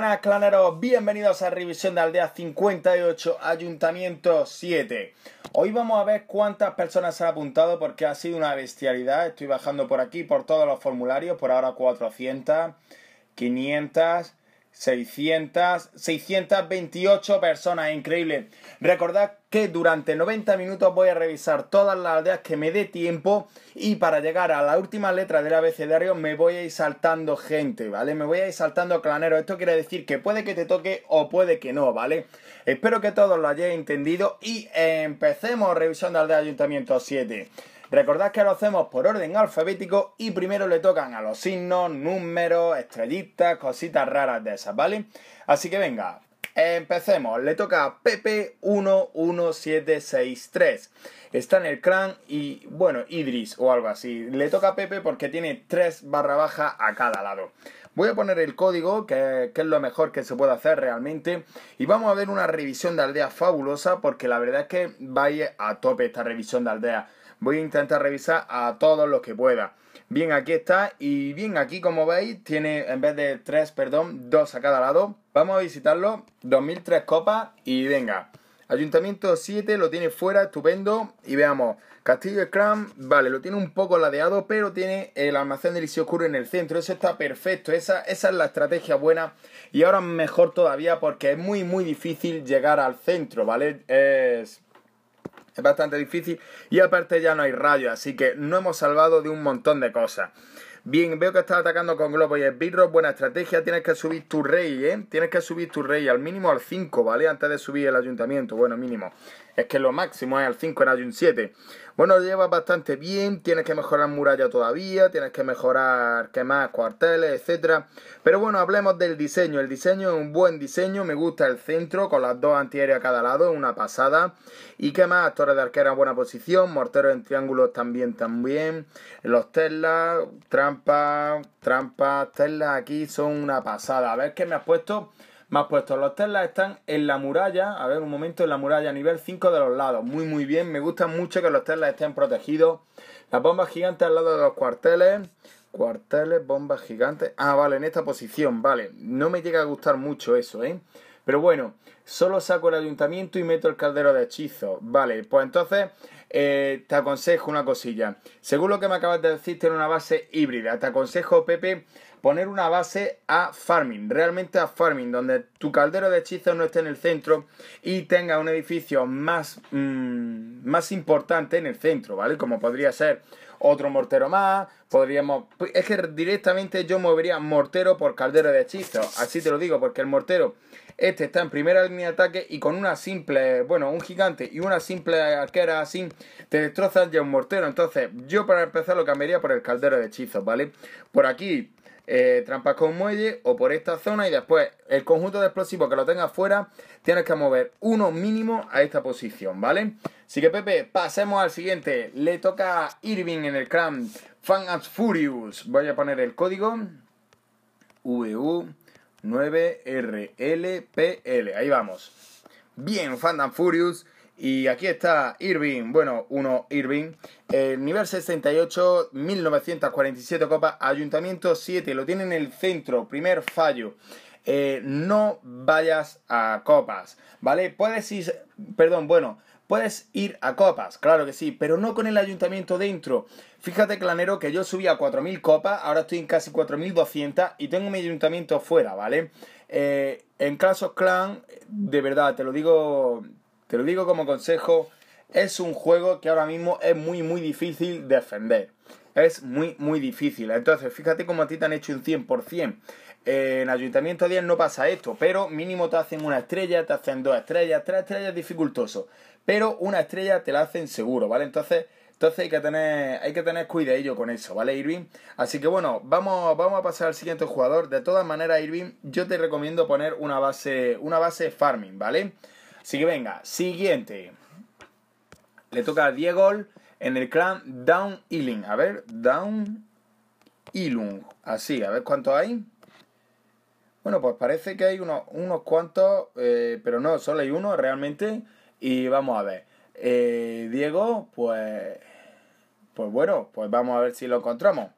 buenas, claneros. Bienvenidos a Revisión de Aldea 58, Ayuntamiento 7. Hoy vamos a ver cuántas personas han apuntado porque ha sido una bestialidad. Estoy bajando por aquí, por todos los formularios, por ahora 400, 500, 600, 628 personas, increíble. Recordad que durante 90 minutos voy a revisar todas las aldeas que me dé tiempo y para llegar a la última letra del abecedario me voy a ir saltando gente, ¿vale? Me voy a ir saltando clanero. Esto quiere decir que puede que te toque o puede que no, ¿vale? Espero que todos lo hayáis entendido y empecemos revisión de aldea Ayuntamiento 7. Recordad que lo hacemos por orden alfabético y primero le tocan a los signos, números, estrellitas, cositas raras de esas, ¿vale? Así que venga, Empecemos, le toca a Pepe 11763. Está en el clan y, bueno, Idris o algo así. Le toca a Pepe porque tiene tres barra bajas a cada lado. Voy a poner el código, que, es lo mejor que se puede hacer realmente. Y vamos a ver una revisión de aldea fabulosa porque la verdad es que vais a tope esta revisión de aldea voy a intentar revisar a todos los que pueda. Bien, aquí está. Y bien, aquí como veis, tiene en vez de tres, perdón, dos a cada lado. Vamos a visitarlo. 2003 copas y venga. Ayuntamiento 7 lo tiene fuera, estupendo. Y veamos, Castillo Scrum, vale, lo tiene un poco ladeado, pero tiene el almacén del se Oscuro en el centro. Eso está perfecto, esa, esa es la estrategia buena. Y ahora mejor todavía porque es muy, muy difícil llegar al centro, ¿vale? Es bastante difícil y aparte ya no hay rayos, así que no hemos salvado de un montón de cosas. Bien, veo que está atacando con globo y esbirros. Buena estrategia. Tienes que subir tu rey, ¿eh? Tienes que subir tu rey al mínimo al 5, ¿vale? Antes de subir el ayuntamiento. Bueno, mínimo. Es que lo máximo es al 5 en un 7. Bueno, lleva bastante bien, tienes que mejorar muralla todavía, tienes que mejorar que más cuarteles, etcétera. Pero bueno, hablemos del diseño. El diseño es un buen diseño, me gusta el centro con las dos antiaéreas a cada lado, una pasada. Y qué más, Torre de arquera en buena posición, morteros en triángulos también, también. Los Tesla, trampas, trampas, teslas aquí son una pasada. A ver qué me has puesto más puestos. Los teslas están en la muralla, a ver un momento, en la muralla, nivel 5 de los lados. Muy, muy bien. Me gusta mucho que los teslas estén protegidos. Las bombas gigantes al lado de los cuarteles. Cuarteles, bombas gigantes. Ah, vale, en esta posición, vale. No me llega a gustar mucho eso, ¿eh? Pero bueno, solo saco el ayuntamiento y meto el caldero de hechizo Vale, pues entonces eh, te aconsejo una cosilla. Según lo que me acabas de decir, tiene una base híbrida. Te aconsejo, Pepe, poner una base a farming, realmente a farming, donde tu caldero de hechizos no esté en el centro y tenga un edificio más, mm, más importante en el centro, ¿vale? Como podría ser otro mortero más, podríamos... Pues, es que directamente yo movería mortero por caldero de hechizos, así te lo digo, porque el mortero, este está en primera línea de ataque y con una simple, bueno, un gigante y una simple arquera así, te destrozas ya un mortero. Entonces, yo para empezar lo cambiaría por el caldero de hechizos, ¿vale? Por aquí eh, trampas con muelle o por esta zona y después el conjunto de explosivos que lo tenga fuera tienes que mover uno mínimo a esta posición, ¿vale? Así que Pepe, pasemos al siguiente. Le toca a Irving en el cram Fan Furious. Voy a poner el código VU9RLPL. Ahí vamos. Bien, Fan Furious y aquí está Irving, bueno, uno Irving, eh, nivel 68, 1947 copas, ayuntamiento 7, lo tiene en el centro, primer fallo. Eh, no vayas a copas, ¿vale? Puedes ir, perdón, bueno, puedes ir a copas, claro que sí, pero no con el ayuntamiento dentro. Fíjate, Clanero, que yo subí a 4.000 copas, ahora estoy en casi 4.200 y tengo mi ayuntamiento fuera, ¿vale? Eh, en Clash Clan de verdad, te lo digo, te lo digo como consejo, es un juego que ahora mismo es muy, muy difícil defender. Es muy, muy difícil. Entonces, fíjate cómo a ti te han hecho un 100%. En Ayuntamiento 10 no pasa esto, pero mínimo te hacen una estrella, te hacen dos estrellas, tres estrellas dificultoso. Pero una estrella te la hacen seguro, ¿vale? Entonces, entonces hay que tener, hay que tener con eso, ¿vale, Irving? Así que bueno, vamos, vamos a pasar al siguiente jugador. De todas maneras, Irving, yo te recomiendo poner una base, una base farming, ¿vale? vale Así que venga, siguiente. Le toca a Diego en el clan Down Healing. A ver, Down Ealing. Así, a ver cuántos hay. Bueno, pues parece que hay unos, unos cuantos, eh, pero no, solo hay uno realmente. Y vamos a ver. Eh, Diego, pues. Pues bueno, pues vamos a ver si lo encontramos.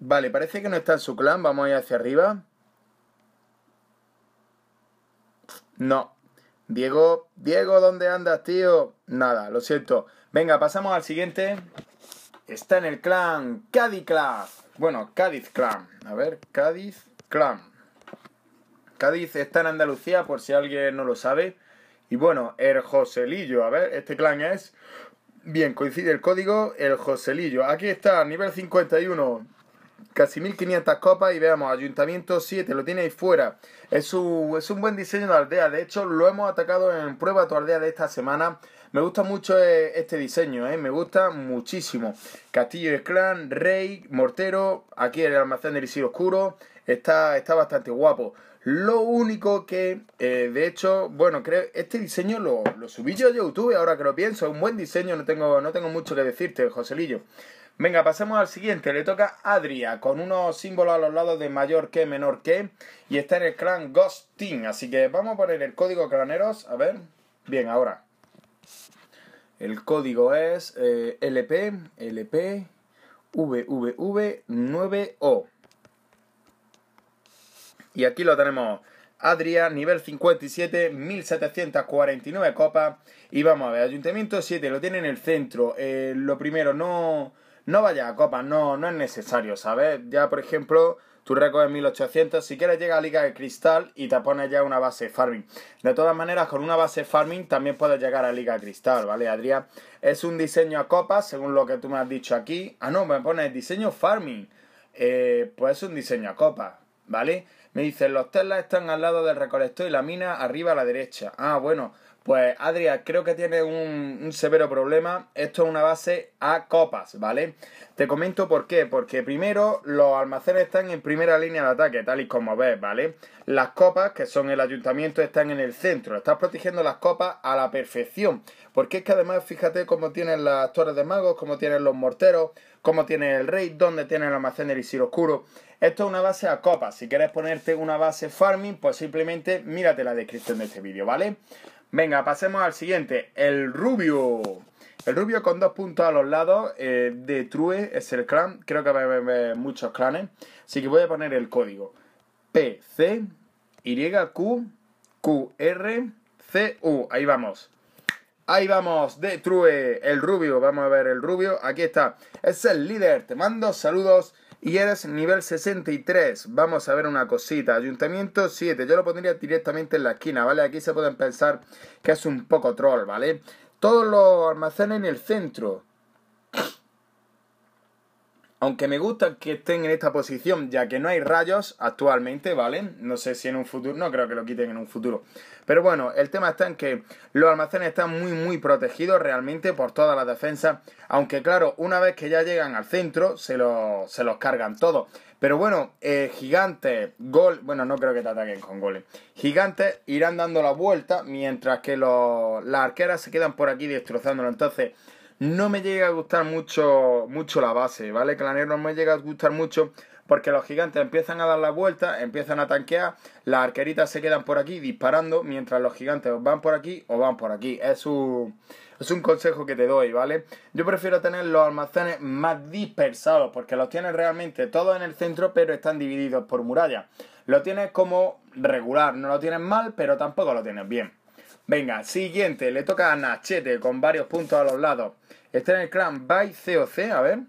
Vale, parece que no está en su clan. Vamos a ir hacia arriba. No. Diego, Diego, ¿dónde andas, tío? Nada, lo siento. Venga, pasamos al siguiente. Está en el clan Cádiz Clan. Bueno, Cádiz Clan. A ver, Cádiz Clan. Cádiz está en Andalucía, por si alguien no lo sabe. Y bueno, el Joselillo. A ver, este clan es... Bien, coincide el código, el Joselillo. Aquí está, nivel 51 casi 1500 copas y veamos, Ayuntamiento 7, lo tiene ahí fuera. Es un, es un buen diseño de aldea, de hecho lo hemos atacado en prueba tu aldea de esta semana. Me gusta mucho eh, este diseño, eh, me gusta muchísimo. Castillo de Clan, Rey, Mortero, aquí el almacén del Isidro Oscuro, está, está bastante guapo. Lo único que, eh, de hecho, bueno, creo, este diseño lo, subí yo a YouTube, ahora que lo pienso, es un buen diseño, no tengo, no tengo mucho que decirte, Joselillo. Venga, pasemos al siguiente. Le toca Adria, con unos símbolos a los lados de mayor que, menor que. Y está en el clan Ghost Team. Así que vamos a poner el código claneros. A ver. Bien, ahora. El código es eh, LP, LP, VVV9O. Y aquí lo tenemos. Adria, nivel 57, 1749 copas. Y vamos a ver, Ayuntamiento 7, lo tiene en el centro. Eh, lo primero, no, no vaya a copa, no, no es necesario, ¿sabes? Ya, por ejemplo, tu récord es 1800, si quieres llega a Liga de Cristal y te pones ya una base farming. De todas maneras, con una base farming también puedes llegar a Liga de Cristal, ¿vale, Adrián? Es un diseño a copa, según lo que tú me has dicho aquí. Ah, no, me pones diseño farming. Eh, pues es un diseño a copa, ¿vale? Me dicen, los telas están al lado del recolector y la mina arriba a la derecha. Ah, bueno, pues Adria, creo que tiene un, severo problema. Esto es una base a copas, ¿vale? Te comento por qué. Porque primero los almacenes están en primera línea de ataque, tal y como ves, ¿vale? Las copas, que son el ayuntamiento, están en el centro. Estás protegiendo las copas a la perfección. Porque es que además, fíjate cómo tienen las torres de magos, cómo tienen los morteros, cómo tiene el rey, dónde tiene el almacén del Isir Oscuro. Esto es una base a copas. Si quieres ponerte una base farming, pues simplemente mírate la descripción de este vídeo, ¿vale? Venga, pasemos al siguiente. El Rubio. El Rubio con dos puntos a los lados eh, de True es el clan. Creo que va a haber muchos clanes. Así que voy a poner el código. P-C-I-Q-Q-R-C-U. Ahí vamos. Ahí vamos, de True, el rubio. Vamos a ver el rubio. Aquí está. Es el líder. Te mando saludos y eres nivel 63. Vamos a ver una cosita. Ayuntamiento 7. Yo lo pondría directamente en la esquina, ¿vale? Aquí se pueden pensar que es un poco troll, ¿vale? Todos los almacenes en el centro. Aunque me gusta que estén en esta posición, ya que no hay rayos actualmente, ¿vale? No sé si en un futuro, no creo que lo quiten en un futuro. Pero bueno, el tema está en que los almacenes están muy, muy protegidos realmente por todas las defensas. Aunque claro, una vez que ya llegan al centro, se, se los cargan todos. Pero bueno, eh, gigantes, gol, bueno, no creo que te ataquen con goles. Gigantes irán dando la vuelta, mientras que los, las arqueras se quedan por aquí destrozándolo. Entonces... No me llega a gustar mucho, mucho la base, ¿vale? Clanero no me llega a gustar mucho porque los gigantes empiezan a dar la vuelta, empiezan a tanquear, las arqueritas se quedan por aquí disparando mientras los gigantes van por aquí o van por aquí. Es un, es un consejo que te doy, ¿vale? Yo prefiero tener los almacenes más dispersados porque los tienes realmente todos en el centro pero están divididos por murallas. Lo tienes como regular, no lo tienes mal pero tampoco lo tienes bien. Venga, siguiente, le toca a Nachete con varios puntos a los lados. Está en el clan by COC, a ver.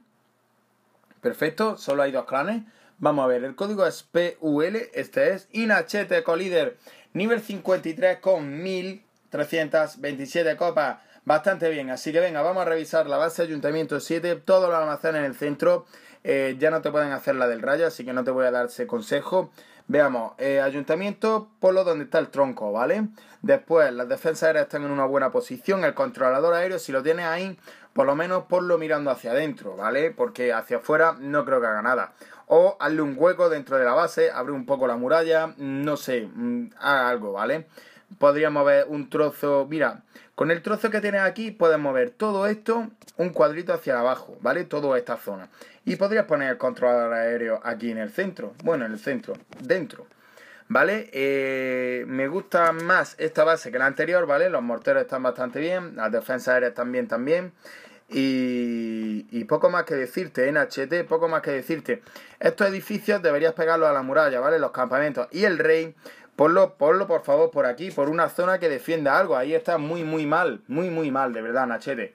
Perfecto, solo hay dos clanes. Vamos a ver, el código es PUL, este es Inachete Colíder, nivel 53 con 1327 copas. Bastante bien, así que venga, vamos a revisar la base Ayuntamiento 7, todo los almacenes en el centro. Eh, ya no te pueden hacer la del rayo, así que no te voy a dar ese consejo. Veamos, eh, Ayuntamiento, polo donde está el tronco, ¿vale? Después, las defensas aéreas están en una buena posición, el controlador aéreo, si lo tienes ahí, por lo menos ponlo mirando hacia adentro, ¿vale? Porque hacia afuera no creo que haga nada. O hazle un hueco dentro de la base, abre un poco la muralla, no sé, mm, haga algo, ¿vale? Podría mover un trozo, mira, con el trozo que tienes aquí puedes mover todo esto un cuadrito hacia abajo, ¿vale? Toda esta zona. Y podrías poner el controlador aéreo aquí en el centro. Bueno, en el centro, dentro. ¿Vale? Eh, me gusta más esta base que la anterior, ¿vale? Los morteros están bastante bien, las defensas aéreas también, también. Y, y, poco más que decirte, en HT, poco más que decirte. Estos edificios deberías pegarlos a la muralla, ¿vale? Los campamentos. Y el rey, ponlo, ponlo por favor por aquí, por una zona que defienda algo. Ahí está muy, muy mal, muy, muy mal, de verdad, Nachete.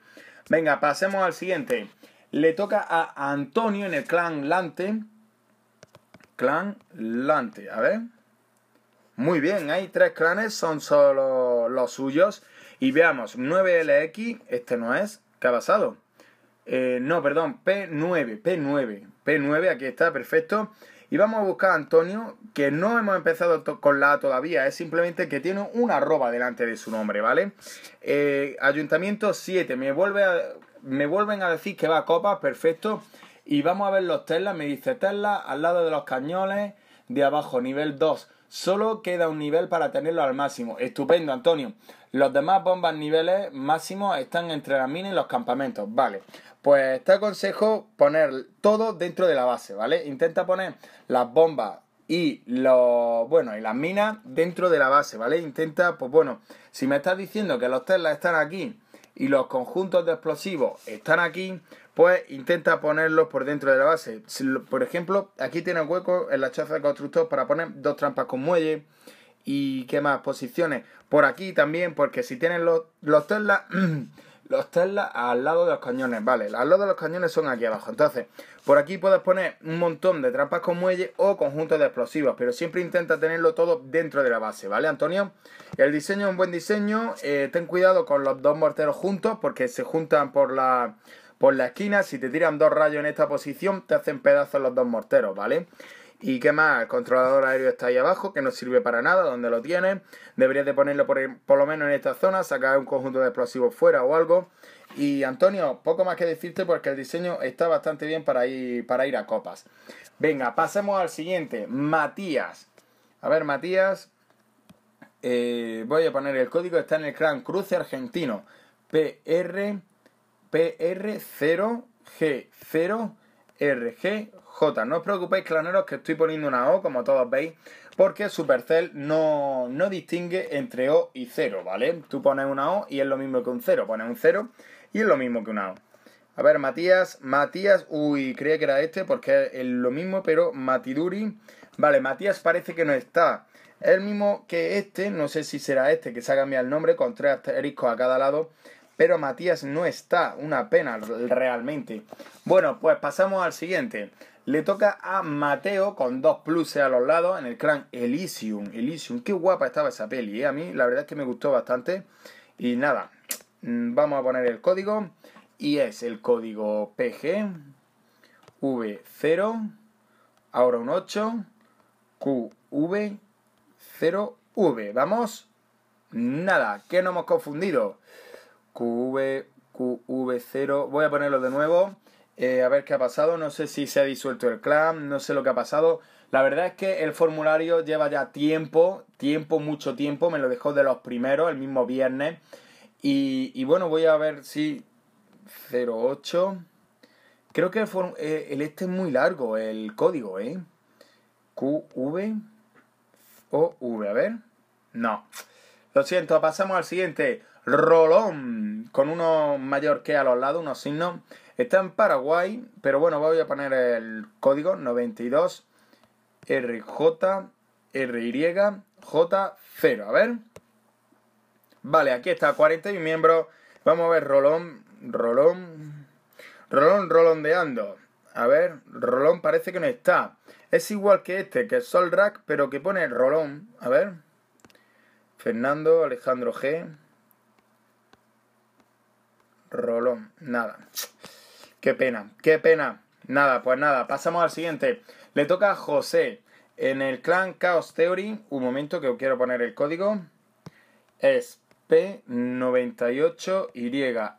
Venga, pasemos al siguiente. Le toca a Antonio en el clan Lante. Clan Lante, a ver. Muy bien, hay tres clanes, son solo los suyos. Y veamos, 9LX, este no es, ¿qué ha pasado? Eh, no, perdón, P9, P9, P9, aquí está, perfecto. Y vamos a buscar a Antonio, que no hemos empezado con la A todavía, es simplemente que tiene una arroba delante de su nombre, ¿vale? Eh, ayuntamiento 7, me vuelve a me vuelven a decir que va a copas, perfecto. Y vamos a ver los Tesla. Me dice Tesla al lado de los cañones de abajo, nivel 2. Solo queda un nivel para tenerlo al máximo. Estupendo, Antonio. Los demás bombas niveles máximos están entre las minas y los campamentos. Vale. Pues te este aconsejo poner todo dentro de la base, ¿vale? Intenta poner las bombas y los bueno y las minas dentro de la base, ¿vale? Intenta, pues bueno, si me estás diciendo que los Tesla están aquí y los conjuntos de explosivos están aquí, pues intenta ponerlos por dentro de la base. Por ejemplo, aquí tiene hueco en la chaza de constructor para poner dos trampas con muelle y qué más posiciones. Por aquí también, porque si tienen los, los los Tesla al lado de los cañones. Vale, al lado de los cañones son aquí abajo. Entonces, por aquí puedes poner un montón de trampas con muelle o conjuntos de explosivos, pero siempre intenta tenerlo todo dentro de la base, ¿vale, Antonio? El diseño es un buen diseño. Eh, ten cuidado con los dos morteros juntos porque se juntan por la, esquina. Si te tiran dos rayos en esta posición, te hacen pedazos los dos morteros, ¿vale? vale ¿Y qué más? El controlador aéreo está ahí abajo, que no sirve para nada, donde lo tienes. Deberías de ponerlo por, lo menos en esta zona, sacar un conjunto de explosivos fuera o algo. Y Antonio, poco más que decirte porque el diseño está bastante bien para ir, a copas. Venga, pasemos al siguiente, Matías. A ver, Matías, eh, voy a poner el código, está en el clan Cruce Argentino, PR, PR0G0RG J. No os preocupéis, claneros, que estoy poniendo una O, como todos veis, porque Supercell no, no distingue entre O y 0, ¿vale? Tú pones una O y es lo mismo que un 0, pones un 0 y es lo mismo que una O. A ver, Matías, Matías, uy, creía que era este porque es lo mismo, pero Matiduri. Vale, Matías parece que no está. Es el mismo que este, no sé si será este, que se ha cambiado el nombre, con tres asteriscos a cada lado. Pero Matías no está, una pena realmente. Bueno, pues pasamos al siguiente. Le toca a Mateo con dos pluses a los lados en el clan Elysium. Elysium, qué guapa estaba esa peli. ¿eh? A mí la verdad es que me gustó bastante. Y nada, mm, vamos a poner el código. Y es el código PG V0, ahora un 8, QV0V. Vamos, nada, que no hemos confundido. QV, QV0, voy a ponerlo de nuevo. Eh, a ver qué ha pasado. No sé si se ha disuelto el clan, no sé lo que ha pasado. La verdad es que el formulario lleva ya tiempo, tiempo, mucho tiempo. Me lo dejó de los primeros, el mismo viernes. Y, bueno, voy a ver si 08. Creo que eh, el, este es muy largo, el código, ¿eh? QV o V, a ver. No. Lo siento, pasamos al siguiente. Rolón, con uno mayor que a los lados, unos signos. Está en Paraguay, pero bueno, voy a poner el código 92 rjryj 0 A ver. Vale, aquí está, 40 miembros. Vamos a ver, Rolón, Rolón, Rolón, Rolondeando. A ver, Rolón parece que no está. Es igual que este, que es solrack pero que pone Rolón. A ver. Fernando, Alejandro G. Rolón, nada. Qué pena, qué pena. Nada, pues nada, pasamos al siguiente. Le toca a José en el clan Chaos Theory. Un momento que quiero poner el código. Es P98YL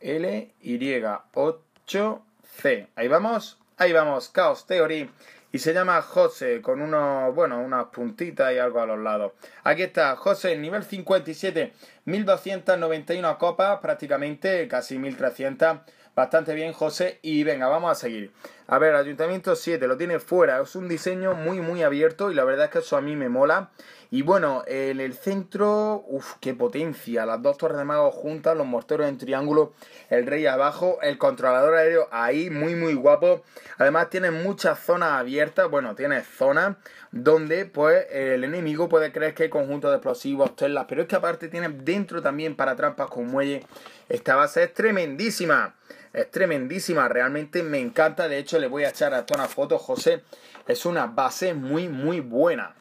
L, Y8C. Ahí vamos, ahí vamos, Chaos Theory y se llama José con unos, bueno, unas puntitas y algo a los lados. Aquí está José, nivel 57, 1291 copas, prácticamente casi 1300. Bastante bien, José. Y venga, vamos a seguir. A ver, Ayuntamiento 7, lo tiene fuera. Es un diseño muy, muy abierto y la verdad es que eso a mí me mola. Y bueno, en el centro, uff, qué potencia. Las dos torres de magos juntas, los morteros en triángulo, el rey abajo, el controlador aéreo ahí, muy muy guapo. Además tiene muchas zonas abiertas, bueno, tiene zonas donde pues el enemigo puede creer que hay conjuntos de explosivos, telas, pero es que aparte tiene dentro también para trampas con muelle. Esta base es tremendísima, es tremendísima, realmente me encanta. De hecho, le voy a echar hasta una foto, José. Es una base muy muy buena.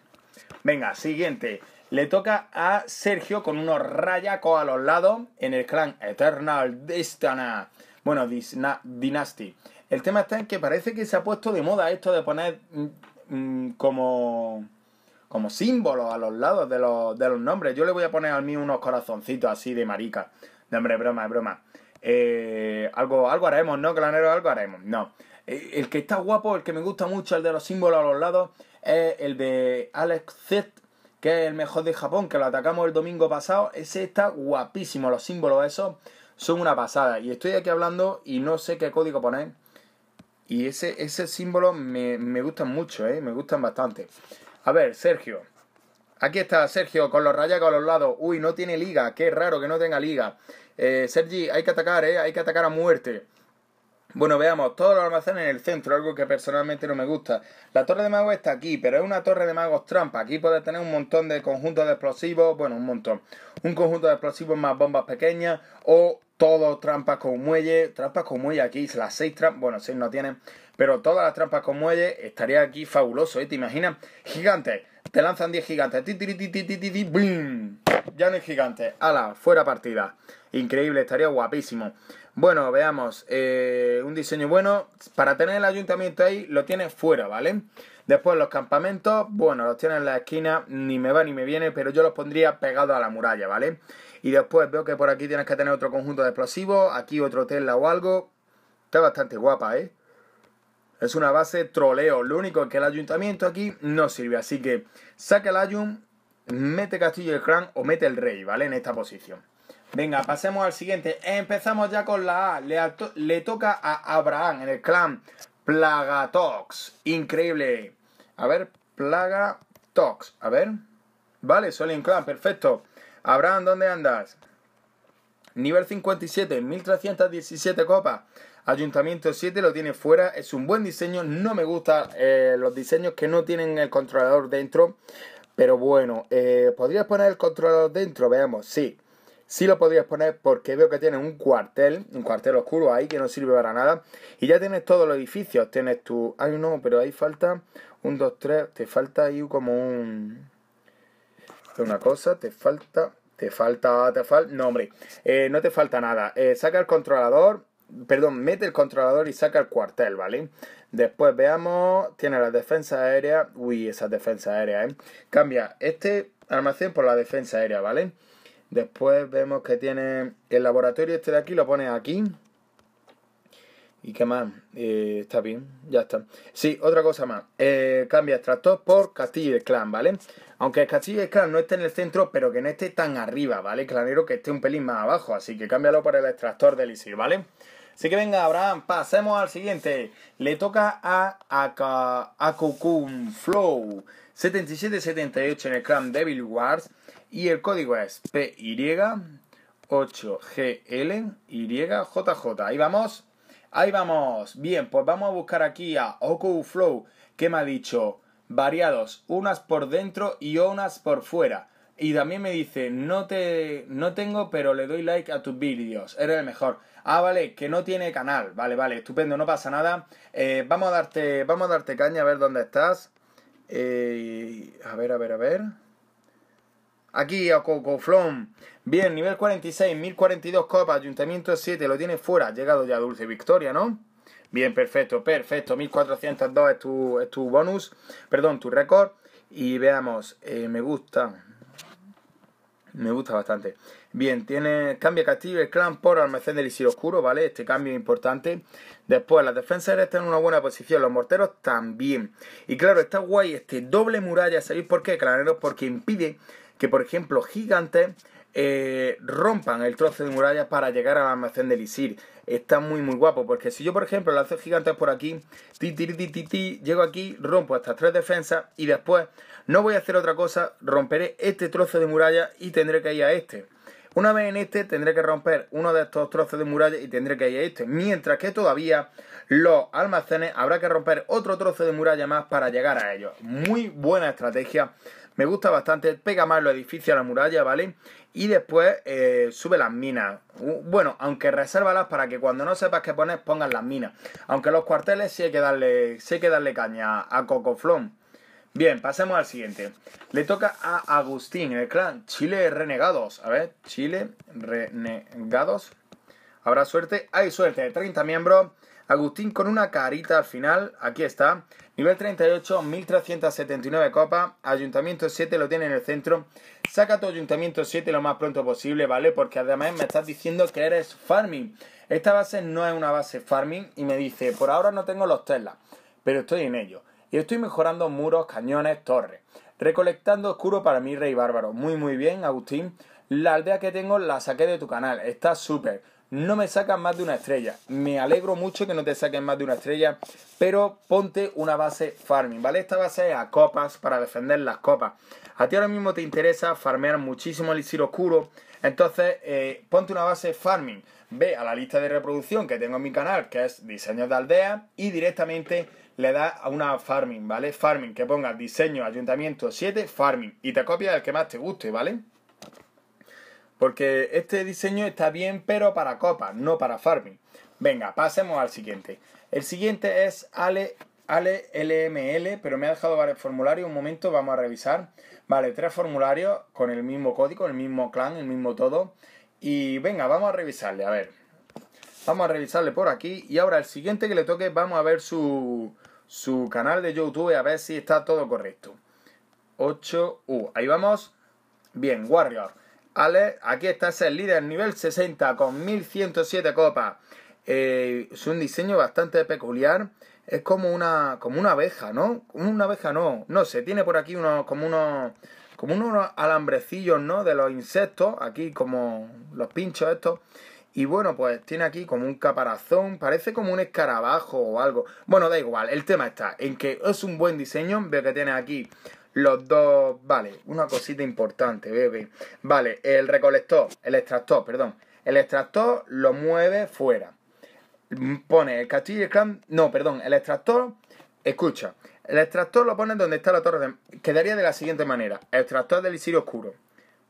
Venga, siguiente. Le toca a Sergio con unos rayacos a los lados en el clan Eternal Destana. Bueno, Disna Dynasty. El tema está en que parece que se ha puesto de moda esto de poner mm, mm, como, como símbolos a los lados de los, nombres. Yo le voy a poner a mí unos corazoncitos así de marica. No, hombre, broma, broma. Eh, algo, algo haremos, ¿no, clanero? Algo haremos. No. Eh, el que está guapo, el que me gusta mucho, el de los símbolos a los lados, es el de Alex Z, que es el mejor de Japón, que lo atacamos el domingo pasado. Ese está guapísimo, los símbolos esos son una pasada. Y estoy aquí hablando y no sé qué código poner. Y ese, ese símbolo me, gusta mucho, ¿eh? me gustan bastante. A ver, Sergio. Aquí está Sergio con los rayas a los lados. Uy, no tiene liga. Qué raro que no tenga liga. Eh, Sergi, hay que atacar, ¿eh? hay que atacar a muerte. Bueno, veamos, todos los almacenes en el centro, algo que personalmente no me gusta. La torre de magos está aquí, pero es una torre de magos trampa. Aquí puede tener un montón de conjuntos de explosivos, bueno, un montón. Un conjunto de explosivos más bombas pequeñas o todo trampas con muelle, trampas con muelle aquí, las seis trampas, bueno, seis no tienen, pero todas las trampas con muelle estaría aquí fabuloso, ¿eh? ¿Te imaginas? Gigantes, te lanzan 10 gigantes, ¡bim! Ya no es gigante, ala, fuera partida. Increíble, estaría guapísimo. Bueno, veamos, eh, un diseño bueno, para tener el ayuntamiento ahí, lo tienes fuera, ¿vale? Después los campamentos, bueno, los tienes en la esquina, ni me va ni me viene, pero yo los pondría pegados a la muralla, ¿vale? Y después veo que por aquí tienes que tener otro conjunto de explosivos, aquí otro Tesla o algo. Está bastante guapa, ¿eh? Es una base troleo, lo único es que el ayuntamiento aquí no sirve, así que saca el ayun, mete castillo y el clan o mete el rey, ¿vale? En esta posición. Venga, pasemos al siguiente. Empezamos ya con la A. Le, toca a Abraham en el clan Plagatox. Increíble. A ver, Plagatox. A ver. Vale, en Clan, perfecto. Abraham, ¿dónde andas? Nivel 57, 1317 copas. Ayuntamiento 7 lo tiene fuera. Es un buen diseño. No me gustan eh, los diseños que no tienen el controlador dentro. Pero bueno, eh, ¿podrías poner el controlador dentro? Veamos, sí sí lo podrías poner porque veo que tiene un cuartel, un cuartel oscuro ahí que no sirve para nada. Y ya tienes todos los edificios, tienes tu... Ay, no, pero ahí falta un, dos, tres, te falta ahí como un... Una cosa, te falta... Te falta, te falta... No, hombre, eh, no te falta nada. Eh, saca el controlador, perdón, mete el controlador y saca el cuartel, ¿vale? Después veamos, tiene la defensa aérea uy, esa defensa aérea ¿eh? Cambia este almacén por la defensa aérea, ¿vale? Después vemos que tiene el laboratorio este de aquí, lo pone aquí. ¿Y qué más? Eh, está bien, ya está. Sí, otra cosa más. Eh, cambia extractor por Castillo y Clan, ¿vale? Aunque el Castillo y Clan no esté en el centro, pero que no esté tan arriba, ¿vale? Clanero que esté un pelín más abajo, así que cámbialo por el extractor del Isir, ¿vale? Así que venga, Abraham, pasemos al siguiente. Le toca a, Akukun Flow 77-78 en el Clan Devil Wars y el código es PY8GLYJJ. Ahí vamos. Ahí vamos. Bien, pues vamos a buscar aquí a Oku que me ha dicho variados, unas por dentro y unas por fuera. Y también me dice, no te no tengo, pero le doy like a tus vídeos. Eres el mejor. Ah, vale, que no tiene canal. Vale, vale, estupendo, no pasa nada. Eh, vamos a darte. Vamos a darte caña a ver dónde estás. Eh, a ver, a ver, a ver. Aquí a Cocoflón. Bien, nivel 46, 1042 copas, ayuntamiento 7, lo tiene fuera. Llegado ya Dulce Victoria, ¿no? Bien, perfecto, perfecto. 1402 es tu, es tu bonus, perdón, tu récord. Y veamos, eh, me gusta. Me gusta bastante. Bien, tiene cambia Castillo el clan por almacén del Isidro Oscuro, ¿vale? Este cambio es importante. Después, las defensas están en una buena posición, los morteros también. Y claro, está guay este doble muralla, ¿sabéis por qué, claneros? Porque impide que, por ejemplo, gigantes eh, rompan el trozo de muralla para llegar al almacén del Isir. Está muy, muy guapo, porque si yo, por ejemplo, lanzo gigantes por aquí, ti, ti, llego aquí, rompo estas tres defensas y después no voy a hacer otra cosa, romperé este trozo de muralla y tendré que ir a este. Una vez en este tendré que romper uno de estos trozos de muralla y tendré que ir a este. Mientras que todavía los almacenes habrá que romper otro trozo de muralla más para llegar a ellos. Muy buena estrategia me gusta bastante. Pega más los edificios a la muralla, ¿vale? Y después eh, sube las minas. Bueno, aunque resérvalas para que cuando no sepas qué pones, pongas las minas. Aunque los cuarteles sí hay que darle, sí que darle caña a Cocoflón. Bien, pasemos al siguiente. Le toca a Agustín, el clan Chile Renegados. A ver, Chile Renegados. Habrá suerte. Hay suerte. 30 miembros. Agustín con una carita al final, aquí está. Nivel 38, 1379 copas. Ayuntamiento 7 lo tiene en el centro. Saca tu Ayuntamiento 7 lo más pronto posible, ¿vale? Porque además me estás diciendo que eres farming. Esta base no es una base farming y me dice, por ahora no tengo los Tesla, pero estoy en ello. Y estoy mejorando muros, cañones, torres. Recolectando oscuro para mi rey bárbaro. Muy, muy bien, Agustín. La aldea que tengo la saqué de tu canal. Está súper no me sacan más de una estrella. Me alegro mucho que no te saquen más de una estrella, pero ponte una base farming, ¿vale? Esta base es a copas para defender las copas. A ti ahora mismo te interesa farmear muchísimo el Isir Oscuro, entonces eh, ponte una base farming. Ve a la lista de reproducción que tengo en mi canal, que es diseños de aldea, y directamente le da a una farming, ¿vale? Farming, que pongas diseño ayuntamiento 7, farming, y te copia el que más te guste, ¿vale? Porque este diseño está bien, pero para copas, no para farming. Venga, pasemos al siguiente. El siguiente es Ale, Ale LML, pero me ha dejado varios formularios. Un momento, vamos a revisar. Vale, tres formularios con el mismo código, el mismo clan, el mismo todo. Y venga, vamos a revisarle, a ver. Vamos a revisarle por aquí. Y ahora el siguiente que le toque, vamos a ver su, su canal de YouTube a ver si está todo correcto. 8U. Ahí vamos. Bien, Warrior. Ale, aquí está, el líder nivel 60 con 1107 copas. Eh, es un diseño bastante peculiar. Es como una, como una abeja, ¿no? una abeja no, no sé, tiene por aquí unos, como unos, como unos alambrecillos, ¿no? De los insectos, aquí como los pinchos estos. Y bueno, pues tiene aquí como un caparazón, parece como un escarabajo o algo. Bueno, da igual, el tema está en que es un buen diseño, veo que tiene aquí los dos, vale, una cosita importante, bebé. Vale, el recolector, el extractor, perdón. El extractor lo mueve fuera. Pone el castillo y el clan, no, perdón, el extractor, escucha, el extractor lo pone donde está la torre de... Quedaría de la siguiente manera, extractor del Isirio Oscuro,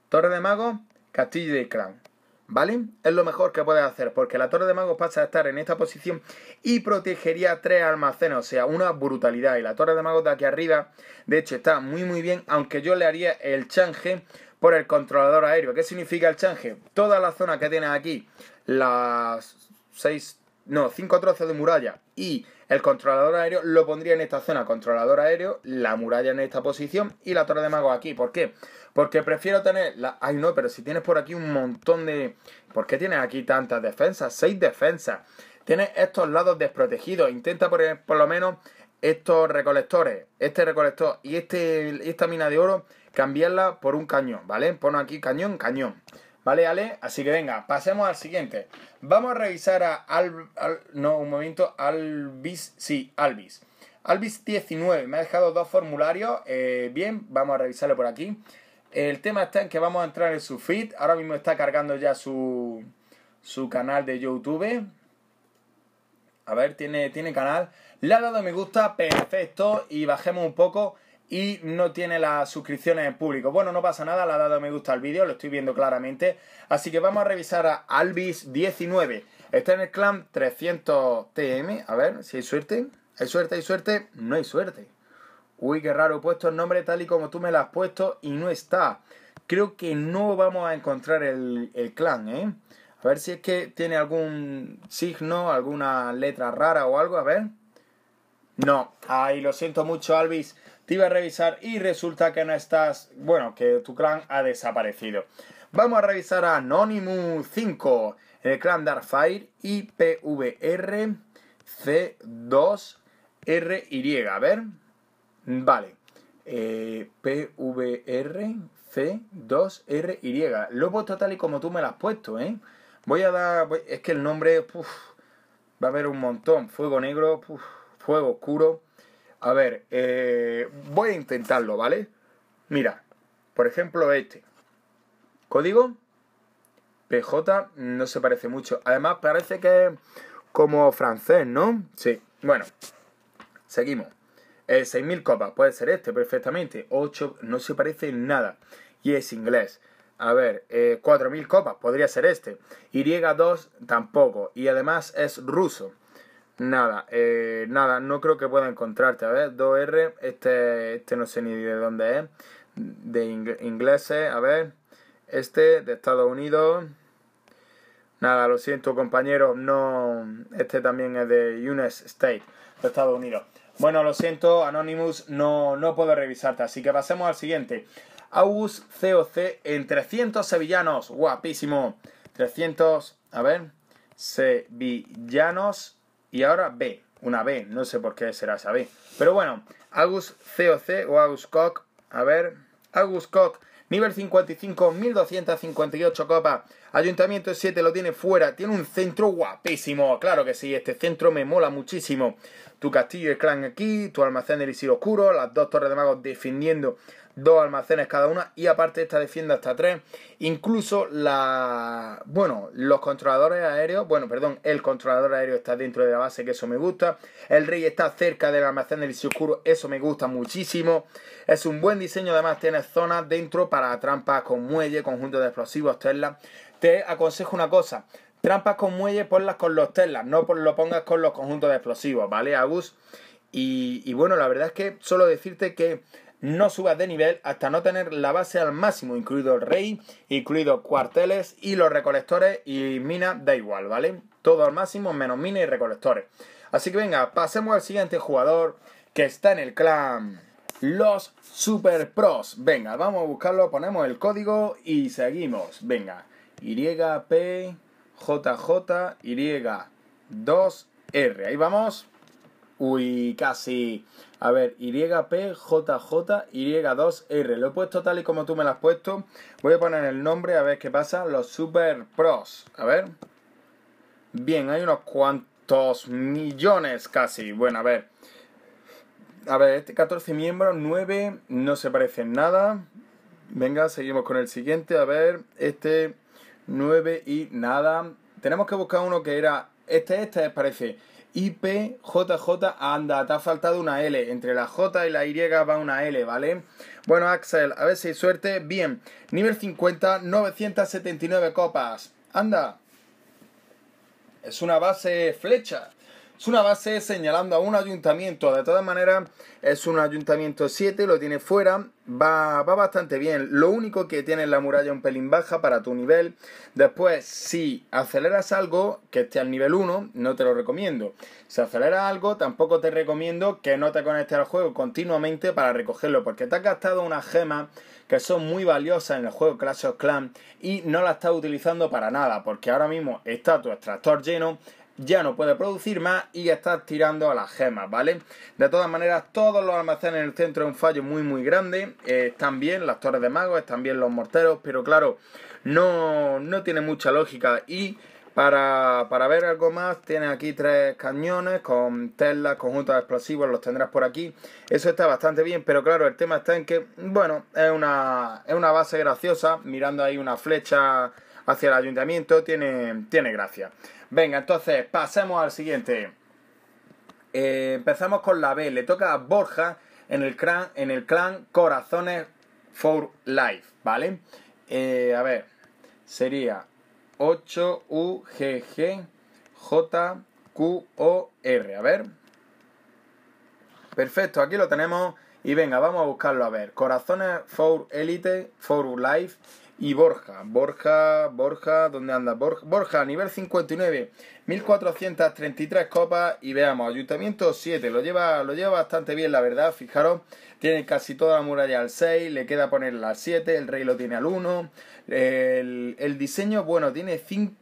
torre de mago, castillo y clan. ¿Vale? Es lo mejor que puedes hacer, porque la torre de magos pasa a estar en esta posición y protegería tres almacenes, o sea, una brutalidad. Y la torre de magos de aquí arriba, de hecho, está muy muy bien, aunque yo le haría el change por el controlador aéreo. ¿Qué significa el change? Toda la zona que tienes aquí, las seis, no, cinco trozos de muralla y el controlador aéreo lo pondría en esta zona, controlador aéreo, la muralla en esta posición y la torre de magos aquí. ¿Por qué? Porque prefiero tener. La... Ay, no, pero si tienes por aquí un montón de. ¿Por qué tienes aquí tantas defensas? Seis defensas. Tienes estos lados desprotegidos. Intenta por, por lo menos estos recolectores, este recolector y este, esta mina de oro, cambiarla por un cañón, ¿vale? Pon aquí cañón, cañón. ¿Vale, Ale? Así que venga, pasemos al siguiente. Vamos a revisar a Al... no, un momento, Alvis... Sí, Alvis. Alvis 19, me ha dejado dos formularios. Eh, bien, vamos a revisarlo por aquí. El tema está en que vamos a entrar en su feed. Ahora mismo está cargando ya su, su canal de YouTube. A ver, tiene, tiene canal. Le ha dado me gusta, perfecto. Y bajemos un poco. Y no tiene las suscripciones en público. Bueno, no pasa nada, le ha dado me gusta al vídeo, lo estoy viendo claramente. Así que vamos a revisar a Alvis19. Está en el clan 300 TM. A ver si hay suerte. ¿Hay suerte? ¿Hay suerte? No hay suerte. Uy, qué raro, he puesto el nombre tal y como tú me lo has puesto y no está. Creo que no vamos a encontrar el, clan, ¿eh? A ver si es que tiene algún signo, alguna letra rara o algo, a ver. No, ahí lo siento mucho, Alvis. Te iba a revisar y resulta que no estás. Bueno, que tu clan ha desaparecido. Vamos a revisar a Anonymous 5, el clan Darkfire, IPVR, C2, RY. A ver. Vale. Eh, c 2 ry Lo he puesto tal y como tú me lo has puesto, ¿eh? Voy a dar... Es que el nombre... va a haber un montón. Fuego negro, fuego oscuro. A ver, eh, voy a intentarlo, ¿vale? Mira, por ejemplo este. Código PJ no se parece mucho. Además parece que es como francés, ¿no? Sí. Bueno, seguimos. 6.000 eh, copas, puede ser este perfectamente. 8 no se parece en nada. Y es inglés. A ver, 4.000 eh, copas, podría ser este. y 2 tampoco. Y además es ruso. Nada, eh, nada, no creo que pueda encontrarte. A ver, 2R, este, este no sé ni de dónde es. De ingleses, a ver. Este de Estados Unidos. Nada, lo siento compañero no... Este también es de United States, de Estados Unidos. Bueno, lo siento, Anonymous, no, no puedo revisarte, así que pasemos al siguiente. August COC en 300 sevillanos, guapísimo. 300, a ver, sevillanos y ahora B, una B, no sé por qué será esa B. Pero bueno, August COC o August Koch, a ver, August Koch, nivel 55, 1258 copas. Ayuntamiento 7 lo tiene fuera, tiene un centro guapísimo, claro que sí, este centro me mola muchísimo tu castillo y clan aquí, tu almacén del oscuro, las dos torres de magos defendiendo dos almacenes cada una y aparte esta defienda hasta tres. Incluso la... Bueno, los controladores aéreos, bueno, perdón, el controlador aéreo está dentro de la base, que eso me gusta. El rey está cerca del almacén del oscuro, eso me gusta muchísimo. Es un buen diseño, además tiene zonas dentro para trampas con muelle, conjunto de explosivos, Tesla. Te aconsejo una cosa, Trampas con muelle, ponlas con los telas, no lo pongas con los conjuntos de explosivos, ¿vale, Agus? Y, y bueno, la verdad es que solo decirte que no subas de nivel hasta no tener la base al máximo, incluido el rey, incluidos cuarteles y los recolectores y minas, da igual, ¿vale? Todo al máximo menos minas y recolectores. Así que venga, pasemos al siguiente jugador que está en el clan. Los Super Pros. Venga, vamos a buscarlo, ponemos el código y seguimos. Venga, YP JJ2R. Ahí vamos. Uy, casi. A ver, YP, JJ, Y2R. Lo he puesto tal y como tú me lo has puesto. Voy a poner el nombre a ver qué pasa. Los Super Pros. A ver. Bien, hay unos cuantos millones casi. Bueno, a ver. A ver, este 14 miembros, 9 no se parecen nada. Venga, seguimos con el siguiente. A ver, este 9 y nada. Tenemos que buscar uno que era. Este, este parece. IPJJ anda, te ha faltado una L. Entre la J y la Y va una L, ¿vale? Bueno, Axel, a ver si hay suerte. Bien, nivel 50, 979 copas. Anda. Es una base flecha. Es una base señalando a un ayuntamiento. De todas maneras, es un ayuntamiento 7, lo tiene fuera. Va, va bastante bien. Lo único que tiene es la muralla un pelín baja para tu nivel. Después, si aceleras algo que esté al nivel 1, no te lo recomiendo. Si aceleras algo, tampoco te recomiendo que no te conectes al juego continuamente para recogerlo, porque te has gastado unas gemas que son muy valiosas en el juego Clash of Clans y no las estás utilizando para nada, porque ahora mismo está tu extractor lleno, ya no puede producir más y está tirando a las gemas, ¿vale? De todas maneras, todos los almacenes en el centro es un fallo muy muy grande. Eh, están bien las torres de magos, están bien los morteros, pero claro, no, tiene mucha lógica. Y para, ver algo más, tiene aquí tres cañones con telas, conjuntos explosivos, los tendrás por aquí. Eso está bastante bien, pero claro, el tema está en que, bueno, es una, base graciosa, mirando ahí una flecha hacia el ayuntamiento, tiene, tiene gracia. Venga, entonces, pasemos al siguiente. Eh, empezamos con la B. Le toca a Borja en el clan, en el clan Corazones for Life, ¿vale? Eh, a ver, sería 8 R. A ver. Perfecto, aquí lo tenemos. Y venga, vamos a buscarlo a ver. Corazones for Elite, for Life y Borja. Borja, Borja, ¿dónde anda? Borja, Borja nivel 59, 1433 copas y veamos, Ayuntamiento 7, lo lleva, lo lleva bastante bien la verdad, fijaros, tiene casi toda la muralla al 6, le queda ponerla al 7, el rey lo tiene al 1, el, diseño, bueno, tiene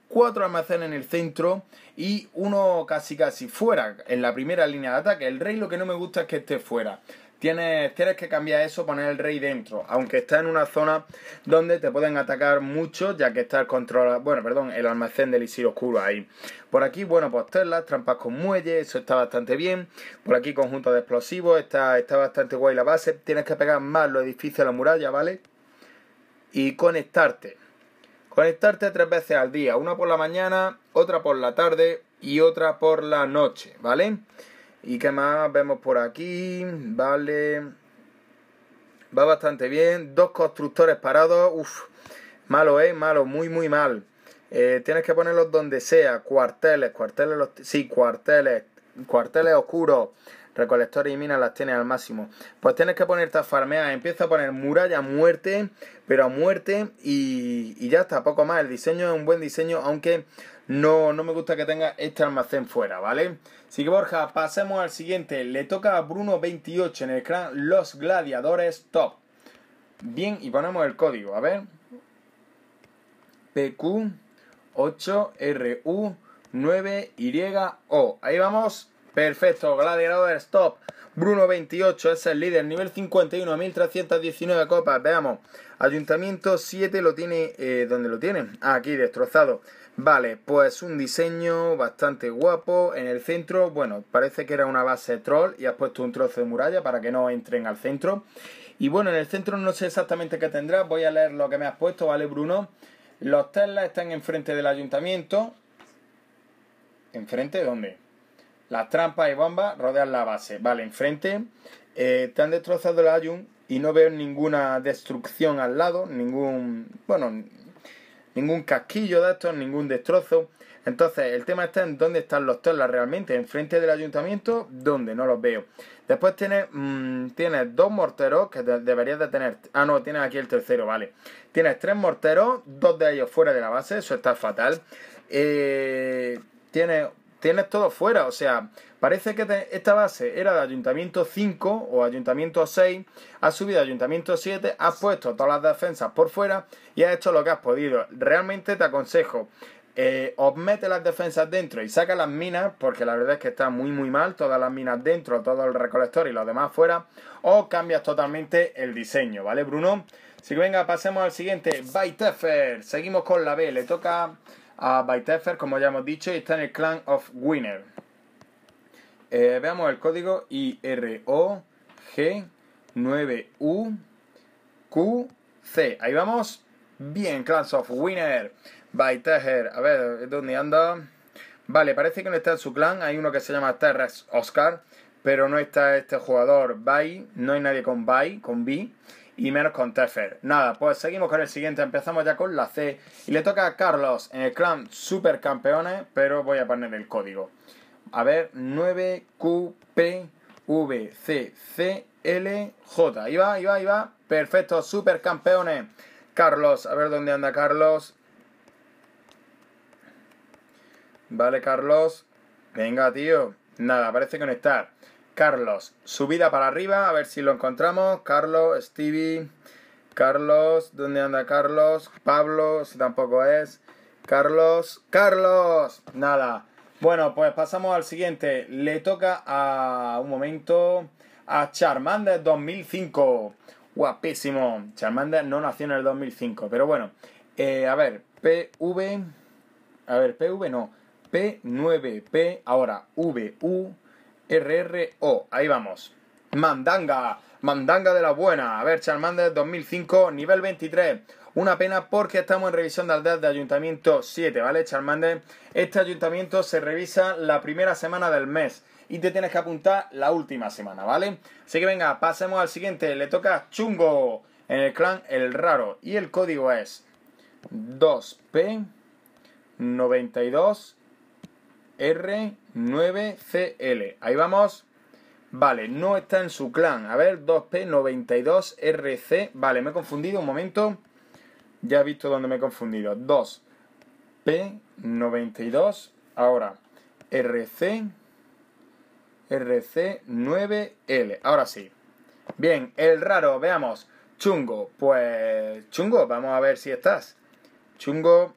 4 almacenes en el centro y uno casi casi fuera en la primera línea de ataque. El rey lo que no me gusta es que esté fuera. Tienes, que cambiar eso, poner el rey dentro, aunque está en una zona donde te pueden atacar mucho, ya que está el control, bueno, perdón, el almacén del Isir Oscuro ahí. Por aquí, bueno, pues las trampas con muelle eso está bastante bien. Por aquí, conjunto de explosivos, está, está bastante guay la base. Tienes que pegar más los edificios a la muralla, ¿vale? Y conectarte. Conectarte tres veces al día, una por la mañana, otra por la tarde y otra por la noche, ¿vale? vale ¿Y qué más vemos por aquí? Vale. Va bastante bien. Dos constructores parados. Uf. Malo, ¿eh? Malo, muy, muy mal. Eh, tienes que ponerlos donde sea. Cuarteles, cuarteles, los sí, cuarteles. Cuarteles oscuros. Recolectores y minas las tienes al máximo. Pues tienes que poner a farmear. Empieza a poner muralla muerte, pero a muerte. Y, y ya está, poco más. El diseño es un buen diseño, aunque no, no me gusta que tenga este almacén fuera, ¿vale? Así que Borja, pasemos al siguiente. Le toca a Bruno 28 en el clan Los Gladiadores Top. Bien, y ponemos el código, a ver. PQ8RU9YO. Ahí vamos. Perfecto, Gladiadores Top. Bruno 28 es el líder, nivel 51, 1319 copas. Veamos, Ayuntamiento 7 lo tiene, eh, ¿dónde lo tiene? Ah, aquí, destrozado. Vale, pues un diseño bastante guapo. En el centro, bueno, parece que era una base troll y has puesto un trozo de muralla para que no entren al centro. Y bueno, en el centro no sé exactamente qué tendrá, voy a leer lo que me has puesto, ¿vale, Bruno? Los telas están enfrente del ayuntamiento. ¿Enfrente dónde? Las trampas y bombas rodean la base. Vale, enfrente. Están eh, te han destrozado el Ayun y no veo ninguna destrucción al lado, ningún. Bueno, ningún casquillo de estos, ningún destrozo. Entonces, el tema está en dónde están los telas realmente, enfrente del ayuntamiento, ¿dónde? No los veo. Después tienes, mm, dos morteros que deberías de tener. Ah, no, tienes aquí el tercero, vale. Tienes tres morteros, dos de ellos fuera de la base, eso está fatal. Eh, tienes tienes todo fuera. O sea, parece que esta base era de ayuntamiento 5 o ayuntamiento 6, has subido a ayuntamiento 7, has puesto todas las defensas por fuera y has hecho lo que has podido. Realmente te aconsejo, eh, os mete las defensas dentro y saca las minas, porque la verdad es que está muy muy mal, todas las minas dentro, todo el recolector y los demás fuera, o cambias totalmente el diseño, ¿vale, Bruno? Así que venga, pasemos al siguiente, Bytefer, seguimos con la B, le toca a Bytefer, como ya hemos dicho, está en el clan of Winner. Eh, veamos el código IROG9UQC. Ahí vamos. Bien, Clan of Winner. Bytefer. A ver, ¿dónde anda? Vale, parece que no está en su clan. Hay uno que se llama Terras Oscar. Pero no está este jugador. By. No hay nadie con By, con B y menos con Teffer. Nada, pues seguimos con el siguiente. Empezamos ya con la C. Y le toca a Carlos en el clan Super Campeones. pero voy a poner el código. A ver, 9QPVCCLJ. Ahí va, ahí va, ahí va. Perfecto, Super Campeones. Carlos, a ver dónde anda Carlos. Vale, Carlos. Venga, tío. Nada, parece conectar. Carlos, subida para arriba, a ver si lo encontramos. Carlos, Stevie, Carlos, ¿dónde anda Carlos? Pablo, si tampoco es. Carlos, Carlos, nada. Bueno, pues pasamos al siguiente. Le toca a un momento a Charmander 2005. Guapísimo. Charmander no nació en el 2005, pero bueno. Eh, a ver, PV. A ver, PV no. P9, P, ahora, V, RRO. Ahí vamos. Mandanga. Mandanga de la buena. A ver, Charmander 2005, nivel 23. Una pena porque estamos en revisión de aldeas de Ayuntamiento 7, ¿vale, Charmander? Este ayuntamiento se revisa la primera semana del mes y te tienes que apuntar la última semana, ¿vale? Así que venga, pasemos al siguiente. Le toca Chungo en el clan El Raro y el código es 2P92 R9CL. Ahí vamos. Vale, no está en su clan. A ver, 2P92RC. Vale, me he confundido un momento. Ya he visto dónde me he confundido. 2P92. Ahora, RC. RC9L. Ahora sí. Bien, el raro, veamos. Chungo, pues chungo, vamos a ver si estás. Chungo,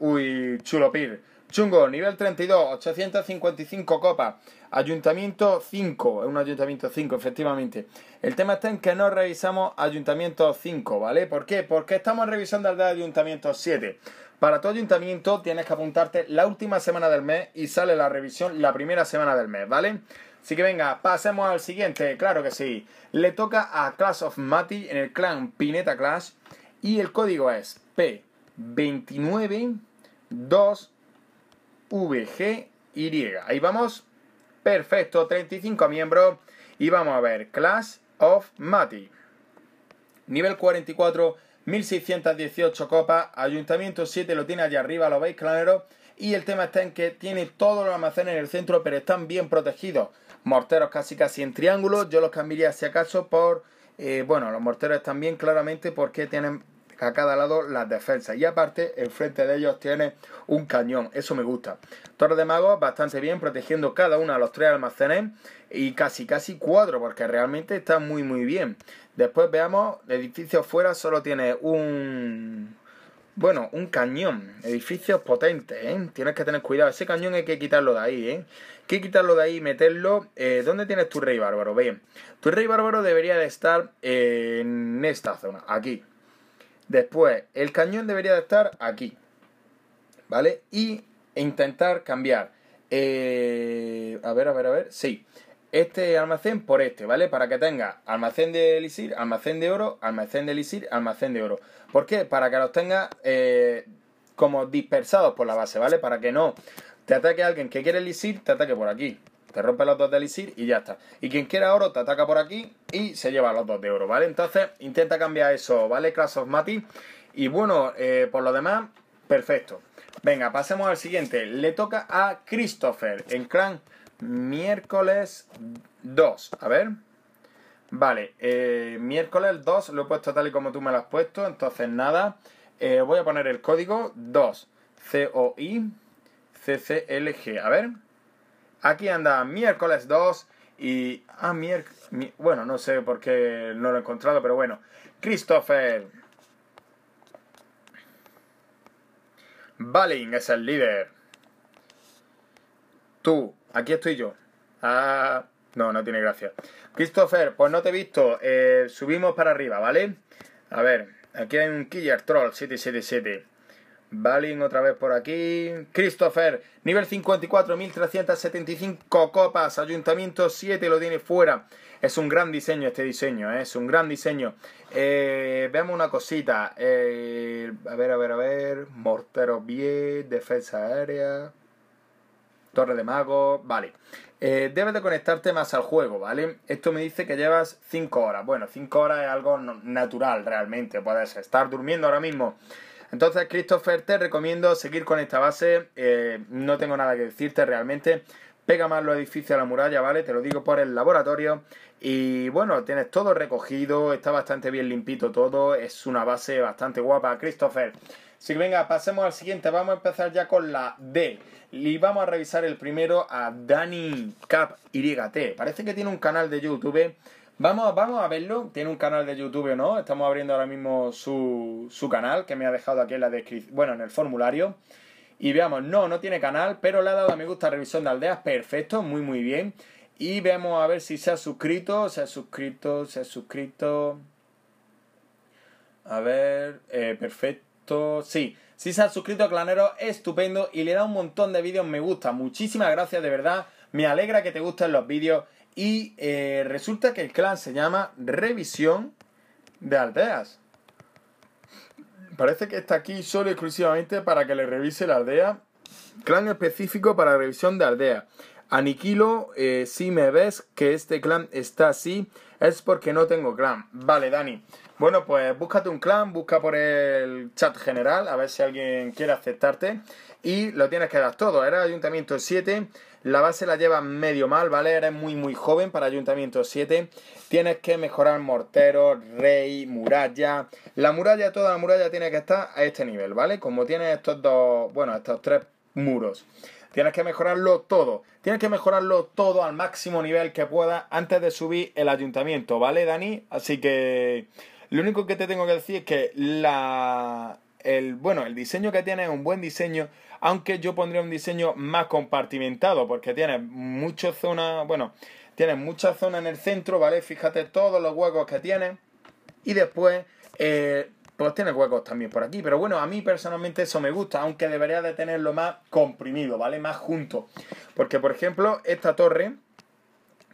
uy, chulopir. Chungo, nivel 32, 855 copas. Ayuntamiento 5, es un ayuntamiento 5, efectivamente. El tema está en que no revisamos ayuntamiento 5, ¿vale? ¿Por qué? Porque estamos revisando al de ayuntamiento 7. Para tu ayuntamiento tienes que apuntarte la última semana del mes y sale la revisión la primera semana del mes, ¿vale? Así que venga, pasemos al siguiente, claro que sí. Le toca a Clash of Mati en el clan Pineta Clash y el código es p 292 VGY. Ahí vamos. Perfecto, 35 miembros. Y vamos a ver, Class of Mati. Nivel 44, 1618 copas. Ayuntamiento 7 lo tiene allá arriba, lo veis, claro. Y el tema está en que tiene todos los almacenes en el centro, pero están bien protegidos. Morteros casi casi en triángulo. Yo los cambiaría si acaso por... Eh, bueno, los morteros también claramente porque tienen a cada lado las defensas. Y aparte, enfrente de ellos tiene un cañón. Eso me gusta. Torre de magos bastante bien, protegiendo cada uno de los tres almacenes. Y casi, casi cuatro, porque realmente está muy, muy bien. Después veamos, edificio fuera solo tiene un... Bueno, un cañón. edificio potente ¿eh? Tienes que tener cuidado. Ese cañón hay que quitarlo de ahí, ¿eh? Hay que quitarlo de ahí y meterlo. Eh, ¿Dónde tienes tu rey bárbaro? Bien. Tu rey bárbaro debería de estar eh, en esta zona, aquí. Después, el cañón debería de estar aquí, ¿vale? Y intentar cambiar, eh, a ver, a ver, a ver, sí, este almacén por este, ¿vale? Para que tenga almacén de elixir, almacén de oro, almacén de elixir, almacén de oro. ¿Por qué? Para que los tenga eh, como dispersados por la base, ¿vale? Para que no te ataque alguien que quiere elixir, te ataque por aquí te rompe los dos de elixir y ya está. Y quien quiera oro te ataca por aquí y se lleva los dos de oro, ¿vale? Entonces intenta cambiar eso, ¿vale? Class of Mati. Y bueno, eh, por lo demás, perfecto. Venga, pasemos al siguiente. Le toca a Christopher en clan miércoles 2. A ver. Vale, eh, miércoles 2 lo he puesto tal y como tú me lo has puesto. Entonces, nada. Eh, voy a poner el código 2 COI CCLG. A ver. Aquí anda miércoles 2 y... Ah, miércoles... Bueno, no sé por qué no lo he encontrado, pero bueno. Christopher... Balin es el líder. Tú, aquí estoy yo. Ah, no, no tiene gracia. Christopher, pues no te he visto. Eh, subimos para arriba, ¿vale? A ver, aquí hay un Killer Troll city. Balin otra vez por aquí. Christopher, nivel 54, 1375 copas. Ayuntamiento 7 lo tiene fuera. Es un gran diseño este diseño, ¿eh? es un gran diseño. Eh, veamos una cosita. Eh, a ver, a ver, a ver. Mortero bien, defensa aérea. Torre de mago, vale. debes de conectarte más al juego, ¿vale? Esto me dice que llevas 5 horas. Bueno, 5 horas es algo natural realmente. Puedes estar durmiendo ahora mismo. Entonces, Christopher, te recomiendo seguir con esta base. Eh, no tengo nada que decirte realmente. Pega más los edificios a la muralla, ¿vale? Te lo digo por el laboratorio. Y bueno, tienes todo recogido, está bastante bien limpito todo. Es una base bastante guapa, Christopher. Así que venga, pasemos al siguiente. Vamos a empezar ya con la D. Y vamos a revisar el primero a Danny Cap Parece que tiene un canal de YouTube Vamos, vamos a verlo. Tiene un canal de YouTube o no. Estamos abriendo ahora mismo su, su canal, que me ha dejado aquí en la descripción. Bueno, en el formulario. Y veamos, no, no tiene canal, pero le ha dado a me gusta Revisión de Aldeas. Perfecto, muy, muy bien. Y veamos a ver si se ha suscrito. Se ha suscrito, se ha suscrito. A ver, eh, perfecto. Sí, Si se ha suscrito, Clanero, estupendo. Y le da un montón de vídeos me gusta. Muchísimas gracias, de verdad. Me alegra que te gusten los vídeos. Y eh, resulta que el clan se llama Revisión de Aldeas. Parece que está aquí solo y exclusivamente para que le revise la aldea. Clan específico para revisión de aldea. Aniquilo, eh, si me ves que este clan está así, es porque no tengo clan. Vale, Dani. Bueno, pues búscate un clan, busca por el chat general, a ver si alguien quiere aceptarte. Y lo tienes que dar todo. Era Ayuntamiento 7 la base la llevas medio mal, ¿vale? Eres muy, muy joven para Ayuntamiento 7. Tienes que mejorar mortero, rey, muralla. La muralla, toda la muralla tiene que estar a este nivel, ¿vale? Como tienes estos dos, bueno, estos tres muros. Tienes que mejorarlo todo. Tienes que mejorarlo todo al máximo nivel que puedas antes de subir el ayuntamiento, ¿vale, Dani? Así que lo único que te tengo que decir es que la, bueno, el diseño que tiene es un buen diseño, aunque yo pondría un diseño más compartimentado, porque tiene muchas zonas, bueno, tiene muchas zonas en el centro, ¿vale? Fíjate todos los huecos que tiene. Y después, eh, pues tiene huecos también por aquí. Pero bueno, a mí personalmente eso me gusta, aunque debería de tenerlo más comprimido, ¿vale? Más junto. Porque, por ejemplo, esta torre,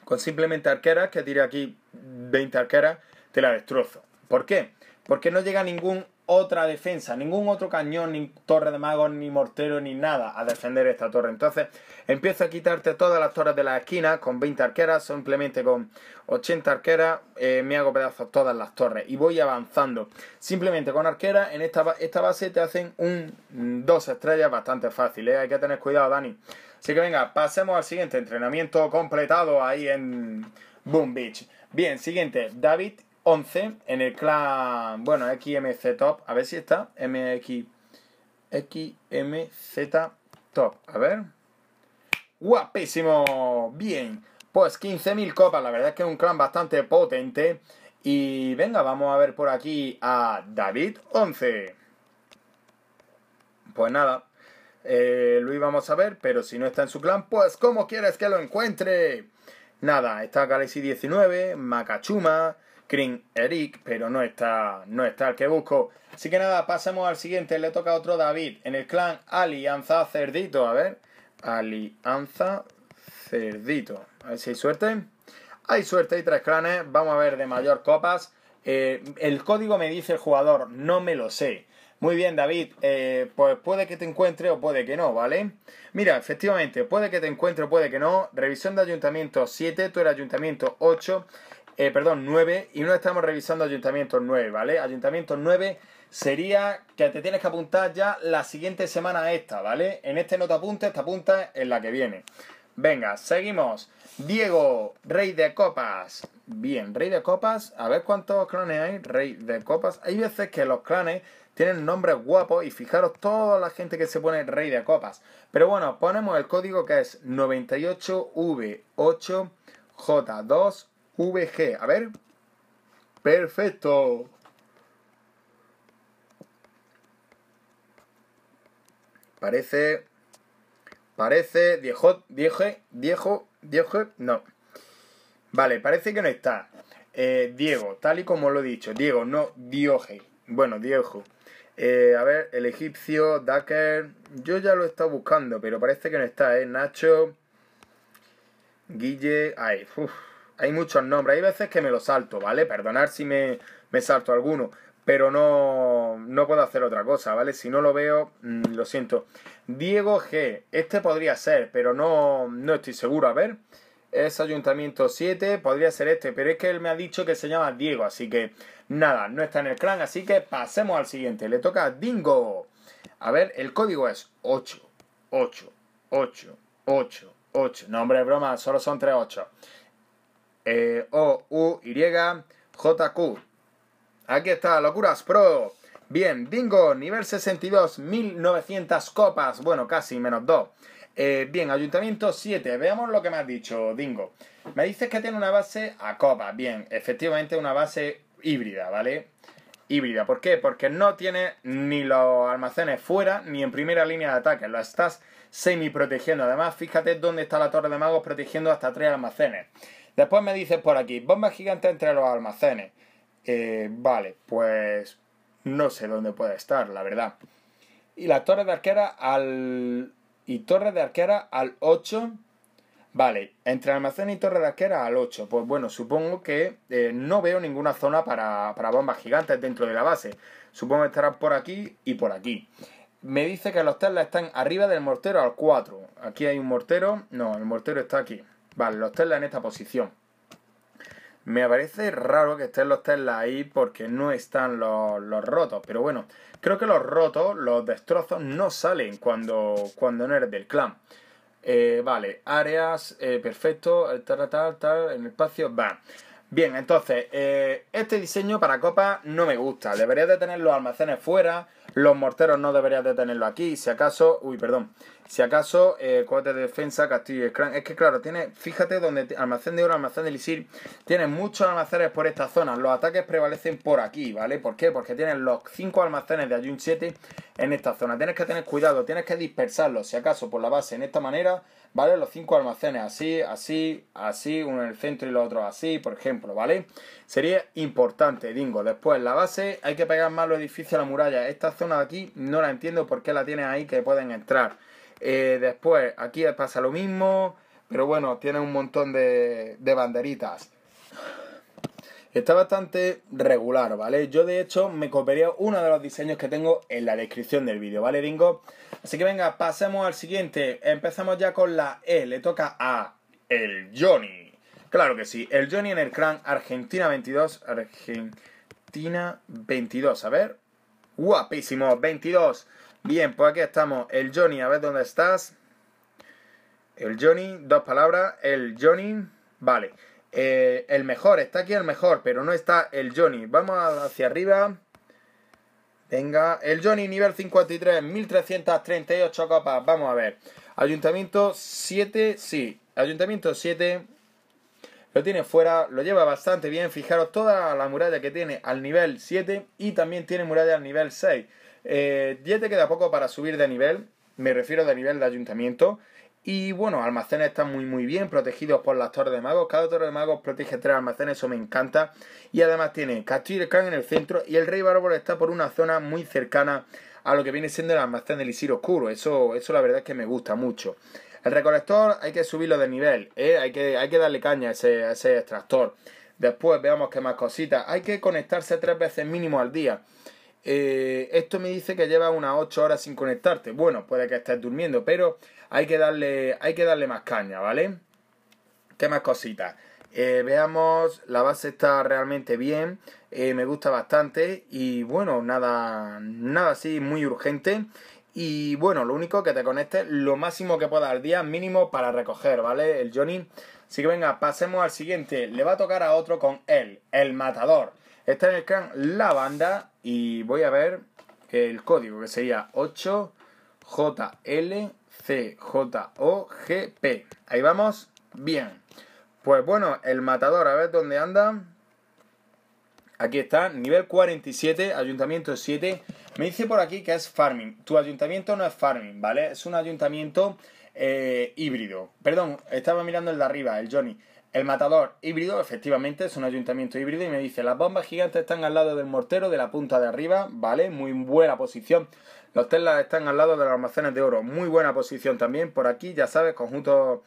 con simplemente arqueras, que tire aquí 20 arqueras, te la destrozo. ¿Por qué? Porque no llega ningún otra defensa, ningún otro cañón, ni torre de magos, ni mortero, ni nada a defender esta torre. Entonces empiezo a quitarte todas las torres de la esquina con 20 arqueras, simplemente con 80 arqueras eh, me hago pedazos todas las torres y voy avanzando. Simplemente con arqueras en esta, base te hacen un dos estrellas bastante fáciles eh. hay que tener cuidado Dani. Así que venga, pasemos al siguiente entrenamiento completado ahí en Boom Beach. Bien, siguiente, David 11 en el clan, bueno, XMZ Top, a ver si está, MX, XMZ Top, a ver. Guapísimo, bien, pues 15.000 copas, la verdad es que es un clan bastante potente. Y venga, vamos a ver por aquí a David 11. Pues nada, eh, Lo íbamos a ver, pero si no está en su clan, pues ¿cómo quieres que lo encuentre? Nada, está Galaxy 19, Macachuma, Green Eric, pero no está, no está el que busco. Así que nada, Pasemos al siguiente. Le toca otro David. En el clan Alianza Cerdito. A ver. Alianza Cerdito. A ver si hay suerte. Hay suerte, hay tres clanes. Vamos a ver de mayor copas. Eh, el código me dice el jugador, no me lo sé. Muy bien, David, eh, pues puede que te encuentre o puede que no, ¿vale? Mira, efectivamente, puede que te encuentre o puede que no. Revisión de ayuntamiento 7, tú eres ayuntamiento 8. Eh, perdón, 9, y no estamos revisando ayuntamientos 9, ¿vale? Ayuntamiento 9 sería que te tienes que apuntar ya la siguiente semana esta, ¿vale? En este no te apuntes, te apuntas en la que viene. Venga, seguimos. Diego, rey de copas. Bien, rey de copas. A ver cuántos clanes hay. Rey de copas. Hay veces que los clanes tienen nombres guapos y fijaros toda la gente que se pone rey de copas. Pero bueno, ponemos el código que es 98V8J2 VG. A ver. Perfecto. Parece... Parece... Diejo... Dieje... Diejo... Diejo... No. Vale, parece que no está. Eh, Diego, tal y como lo he dicho. Diego, no Dioge. Bueno, Diego. Eh, a ver, el egipcio, Daker. Yo ya lo he estado buscando, pero parece que no está, ¿eh? Nacho. Guille. Ay, uff hay muchos nombres. Hay veces que me los salto, ¿vale? Perdonar si me, me salto alguno. Pero no, no puedo hacer otra cosa, ¿vale? Si no lo veo, mm, lo siento. Diego G. Este podría ser, pero no, no estoy seguro. A ver. Es Ayuntamiento 7. Podría ser este. Pero es que él me ha dicho que se llama Diego. Así que nada, no está en el clan. Así que pasemos al siguiente. Le toca a Dingo. A ver, el código es 8, 8, 8, 8, 8. No, hombre, broma. Solo son 3 8. Eh, o, U, Y, Q. Aquí está, Locuras Pro. Bien, Dingo, nivel 62, 1900 copas. Bueno, casi, menos 2. Eh, bien, Ayuntamiento 7. Veamos lo que me has dicho, Dingo. Me dices que tiene una base a copas. Bien, efectivamente una base híbrida, ¿vale? Híbrida. ¿Por qué? Porque no tiene ni los almacenes fuera ni en primera línea de ataque. Lo estás semi protegiendo. Además, fíjate dónde está la torre de magos protegiendo hasta tres almacenes. Después me dices por aquí, bombas gigantes entre los almacenes. Eh, vale, pues no sé dónde puede estar, la verdad. Y la torre de arquera al... Y torre de arquera al 8. Vale, entre almacén y torre de arquera al 8. Pues bueno, supongo que eh, no veo ninguna zona para, para bombas gigantes dentro de la base. Supongo que estarán por aquí y por aquí me dice que los telas están arriba del mortero al 4. Aquí hay un mortero. No, el mortero está aquí. Vale, los Tesla en esta posición. Me parece raro que estén los Tesla ahí porque no están los, rotos. Pero bueno, creo que los rotos, los destrozos, no salen cuando, cuando no eres del clan. Eh, vale, áreas, eh, perfecto, tal, tal, tal, en el espacio, va. Bien, entonces, eh, este diseño para copa no me gusta. Debería de tener los almacenes fuera los morteros no deberías de tenerlo aquí. Si acaso, uy, perdón. Si acaso, eh, de defensa, castillo y Es que claro, tiene, fíjate donde almacén de oro, almacén de elixir. Tienen muchos almacenes por esta zona. Los ataques prevalecen por aquí, ¿vale? ¿Por qué? Porque tienen los 5 almacenes de Ayun 7 en esta zona. Tienes que tener cuidado, tienes que dispersarlos, si acaso, por la base en esta manera ¿vale? Los cinco almacenes así, así, así, uno en el centro y los otros así, por ejemplo, ¿vale? Sería importante, dingo. Después, la base, hay que pegar más los edificios a la muralla. Esta zona de aquí no la entiendo por qué la tienen ahí que pueden entrar. Eh, después, aquí pasa lo mismo, pero bueno, tiene un montón de, de banderitas. Está bastante regular, ¿vale? Yo de hecho me copiaría uno de los diseños que tengo en la descripción del vídeo, ¿vale, Dingo? Así que venga, pasemos al siguiente. Empezamos ya con la E. Le toca a el Johnny. Claro que sí, el Johnny en el clan Argentina 22. Argentina 22, a ver. Guapísimo, 22. Bien, pues aquí estamos. El Johnny, a ver dónde estás. El Johnny, dos palabras. El Johnny, vale. Eh, el mejor, está aquí el mejor, pero no está el Johnny. Vamos hacia arriba. Venga, el Johnny nivel 53, 1338 copas. Vamos a ver. Ayuntamiento 7, sí. Ayuntamiento 7 lo tiene fuera, lo lleva bastante bien. Fijaros toda la muralla que tiene al nivel 7 y también tiene muralla al nivel 6. Eh, ya te queda poco para subir de nivel, me refiero de nivel de ayuntamiento. Y bueno, almacenes están muy muy bien protegidos por las torres de magos. Cada torre de magos protege tres almacenes, eso me encanta. Y además tiene Castillo y Khan en el centro y el Rey Bárbaro está por una zona muy cercana a lo que viene siendo el almacén del Isir Oscuro. Eso, eso la verdad es que me gusta mucho. El recolector hay que subirlo de nivel, ¿eh? hay, que, darle caña a ese, extractor. Después veamos qué más cositas. Hay que conectarse tres veces mínimo al día. Eh, esto me dice que lleva unas 8 horas sin conectarte. Bueno, puede que estés durmiendo, pero hay que darle, hay que darle más caña, ¿vale? ¿Qué más cositas? Eh, veamos, la base está realmente bien, eh, me gusta bastante y bueno, nada, nada así muy urgente. Y bueno, lo único que te conecte lo máximo que puedas al día, mínimo para recoger, ¿vale? El Johnny. Así que venga, pasemos al siguiente. Le va a tocar a otro con él, el matador. Está en el can la banda y voy a ver el código que sería 8JL C-J-O-G-P. Ahí vamos. Bien. Pues bueno, el matador, a ver dónde anda. Aquí está, nivel 47, ayuntamiento 7. Me dice por aquí que es farming. Tu ayuntamiento no es farming, ¿vale? Es un ayuntamiento eh, híbrido. Perdón, estaba mirando el de arriba, el Johnny. El matador híbrido, efectivamente, es un ayuntamiento híbrido y me dice, las bombas gigantes están al lado del mortero de la punta de arriba, ¿vale? Muy buena posición los Teslas están al lado de los almacenes de oro. Muy buena posición también. Por aquí, ya sabes, conjuntos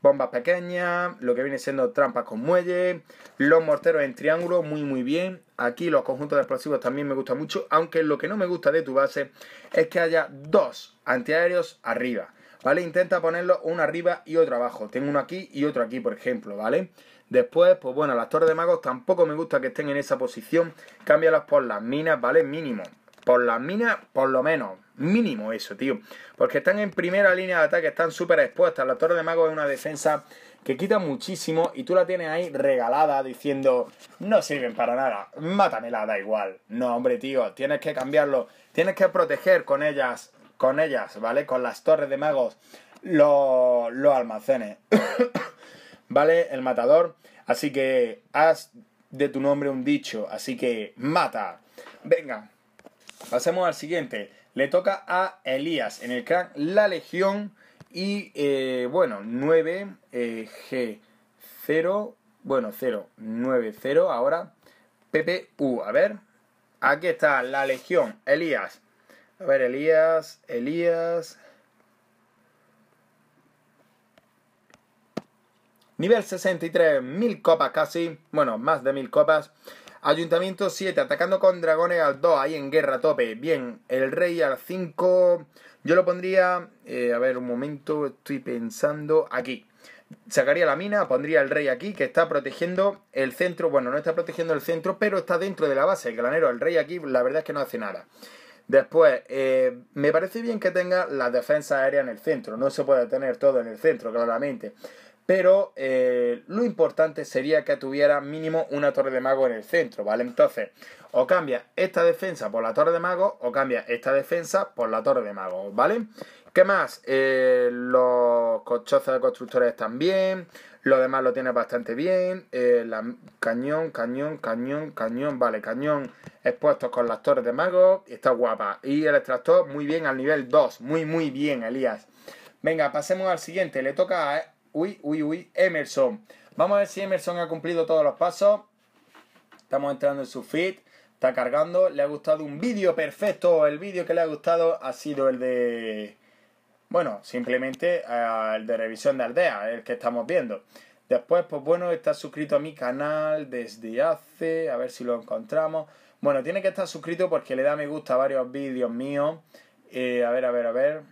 bombas pequeñas, lo que viene siendo trampas con muelle, los morteros en triángulo, muy muy bien. Aquí los conjuntos de explosivos también me gusta mucho, aunque lo que no me gusta de tu base es que haya dos antiaéreos arriba, ¿vale? Intenta ponerlo uno arriba y otro abajo. Tengo uno aquí y otro aquí, por ejemplo, ¿vale? Después, pues bueno, las torres de magos tampoco me gusta que estén en esa posición. Cámbialas por las minas, ¿vale? Mínimo. Por las minas, por lo menos. Mínimo eso, tío. Porque están en primera línea de ataque, están súper expuestas. La Torre de magos es una defensa que quita muchísimo y tú la tienes ahí regalada diciendo, no sirven para nada, mátamela, da igual. No, hombre, tío, tienes que cambiarlo. Tienes que proteger con ellas, con ellas, ¿vale? Con las torres de magos, los, los almacenes. ¿Vale? El matador. Así que haz de tu nombre un dicho. Así que mata. Venga, Pasemos al siguiente. Le toca a Elías en el clan La Legión y eh, bueno, 9G0, eh, bueno, 0, ahora PPU. A ver, aquí está La Legión, Elías. A ver, Elías, Elías. Nivel 63, 1.000 copas casi, bueno, más de 1.000 copas. Ayuntamiento 7, atacando con dragones al 2, ahí en guerra tope. Bien, el rey al 5, yo lo pondría, eh, a ver, un momento, estoy pensando aquí. Sacaría la mina, pondría el rey aquí, que está protegiendo el centro. Bueno, no está protegiendo el centro, pero está dentro de la base. El granero, el rey aquí, la verdad es que no hace nada. Después, eh, me parece bien que tenga la defensa aérea en el centro. No se puede tener todo en el centro, claramente pero eh, lo importante sería que tuviera mínimo una torre de mago en el centro, ¿vale? Entonces, o cambia esta defensa por la torre de mago, o cambia esta defensa por la torre de mago, ¿vale? ¿Qué más? Eh, los cochozos de constructores están bien, lo demás lo tiene bastante bien, eh, cañón, cañón, cañón, cañón, vale, cañón expuesto con las torres de mago, está guapa. Y el extractor muy bien al nivel 2, muy, muy bien, Elías. Venga, pasemos al siguiente, le toca a uy, uy, uy, Emerson. Vamos a ver si Emerson ha cumplido todos los pasos. Estamos entrando en su feed. Está cargando. Le ha gustado un vídeo perfecto. El vídeo que le ha gustado ha sido el de... Bueno, simplemente ah, el de revisión de aldea, el que estamos viendo. Después, pues bueno, está suscrito a mi canal desde hace... A ver si lo encontramos. Bueno, tiene que estar suscrito porque le da me gusta a varios vídeos míos. Eh, a ver, a ver, a ver.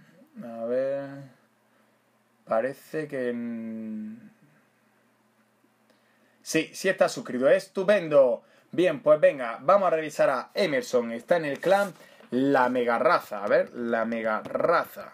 A ver... Parece que... Sí, sí está suscrito. ¡Estupendo! Bien, pues venga, vamos a revisar a Emerson. Está en el clan La Mega Raza. A ver, La Mega Raza.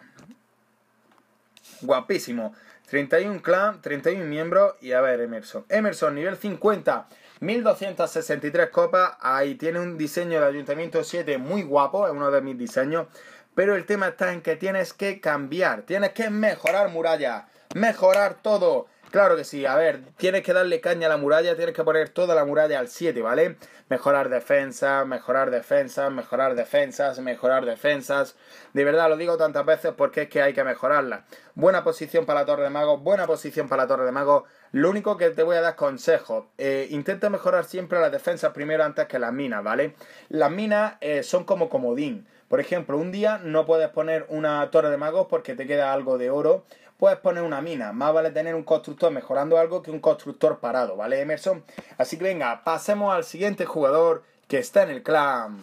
Guapísimo. 31 clan, 31 miembros y a ver Emerson. Emerson, nivel 50, 1263 copas. Ahí tiene un diseño de Ayuntamiento 7 muy guapo, es uno de mis diseños. Pero el tema está en que tienes que cambiar, tienes que mejorar muralla, mejorar todo, Claro que sí, a ver, tienes que darle caña a la muralla, tienes que poner toda la muralla al 7, ¿vale? Mejorar defensas, mejorar defensas, mejorar defensas, mejorar defensas. De verdad, lo digo tantas veces porque es que hay que mejorarla. Buena posición para la torre de magos, buena posición para la torre de magos. Lo único que te voy a dar consejo, eh, intenta mejorar siempre las defensas primero antes que las minas, ¿vale? Las minas eh, son como comodín. Por ejemplo, un día no puedes poner una torre de magos porque te queda algo de oro puedes poner una mina. Más vale tener un constructor mejorando algo que un constructor parado, ¿vale, Emerson? Así que venga, pasemos al siguiente jugador que está en el clan.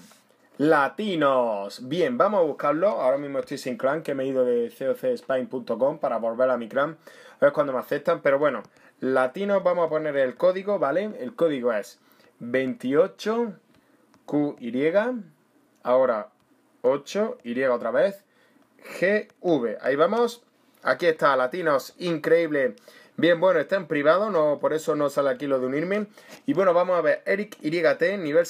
Latinos. Bien, vamos a buscarlo. Ahora mismo estoy sin clan, que me he ido de cocspine.com para volver a mi clan. A ver me aceptan, pero bueno. Latinos, vamos a poner el código, ¿vale? El código es 28QY. Ahora 8Y otra vez. GV. Ahí vamos. Aquí está, latinos, increíble. Bien, bueno, está en privado, no, por eso no sale aquí lo de unirme. Y bueno, vamos a ver, Eric Irígate, nivel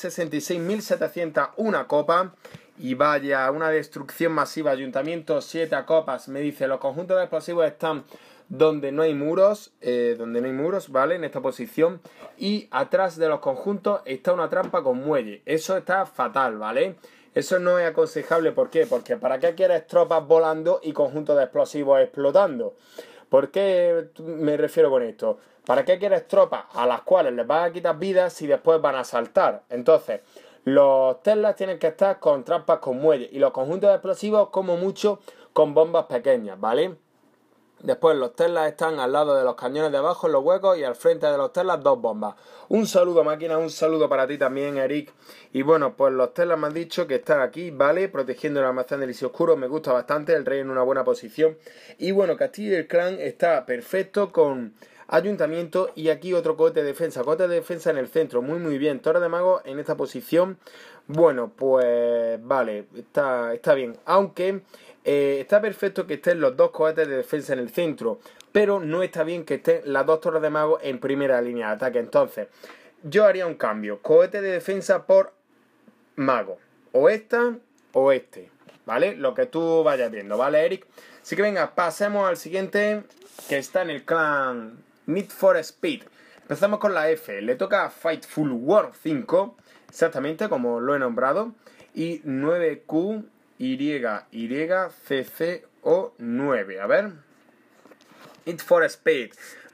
una copa. Y vaya, una destrucción masiva, ayuntamiento, 7 a copas. Me dice, los conjuntos de explosivos están donde no hay muros, eh, donde no hay muros, ¿vale? En esta posición. Y atrás de los conjuntos está una trampa con muelle. Eso está fatal, ¿vale? vale eso no es aconsejable, ¿por qué? Porque ¿para qué quieres tropas volando y conjuntos de explosivos explotando? ¿Por qué me refiero con esto? ¿Para qué quieres tropas a las cuales les vas a quitar vidas si después van a saltar? Entonces, los Teslas tienen que estar con trampas con muelles y los conjuntos de explosivos como mucho con bombas pequeñas, ¿vale? Después los Teslas están al lado de los cañones de abajo en los huecos y al frente de los Teslas dos bombas. Un saludo máquina, un saludo para ti también Eric. Y bueno, pues los Teslas me han dicho que están aquí, ¿vale? Protegiendo el almacén del Isio Oscuro, me gusta bastante, el rey en una buena posición. Y bueno, Castillo y el clan está perfecto con ayuntamiento y aquí otro cohete de defensa, cohete de defensa en el centro, muy muy bien, Torre de Mago en esta posición. Bueno, pues vale, está bien. Aunque eh, está perfecto que estén los dos cohetes de defensa en el centro, pero no está bien que estén las dos torres de mago en primera línea de ataque. Entonces, yo haría un cambio: cohete de defensa por mago, o esta o este, ¿vale? Lo que tú vayas viendo, ¿vale, Eric? Así que venga, pasemos al siguiente que está en el clan Need for Speed. Empezamos con la F. Le toca Fightful War 5, exactamente como lo he nombrado. Y 9Q o 9 A ver. It for Speed.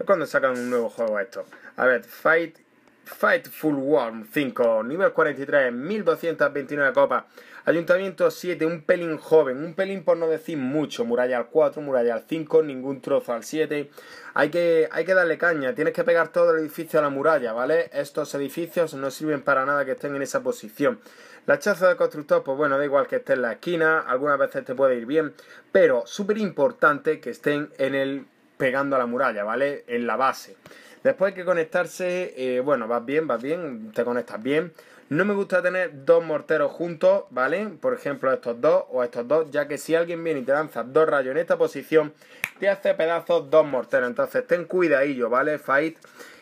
Cuando sacan un nuevo juego esto. A ver, Fight Fightful Worm 5, nivel 43, 1229 copas. Ayuntamiento 7, un pelín joven, un pelín por no decir mucho. Muralla al 4, muralla al 5, ningún trozo al 7. Hay que, hay que darle caña, tienes que pegar todo el edificio a la muralla, ¿vale? Estos edificios no sirven para nada que estén en esa posición. La chaza de constructor, pues bueno, da igual que esté en la esquina, algunas veces te puede ir bien, pero súper importante que estén en el pegando a la muralla, ¿vale? En la base. Después hay que conectarse, eh, bueno, vas bien, vas bien, te conectas bien. No me gusta tener dos morteros juntos, ¿vale? Por ejemplo, estos dos o estos dos, ya que si alguien viene y te lanza dos rayos en esta posición, te hace pedazos dos morteros. Entonces, ten cuidadillo, ¿vale? Fight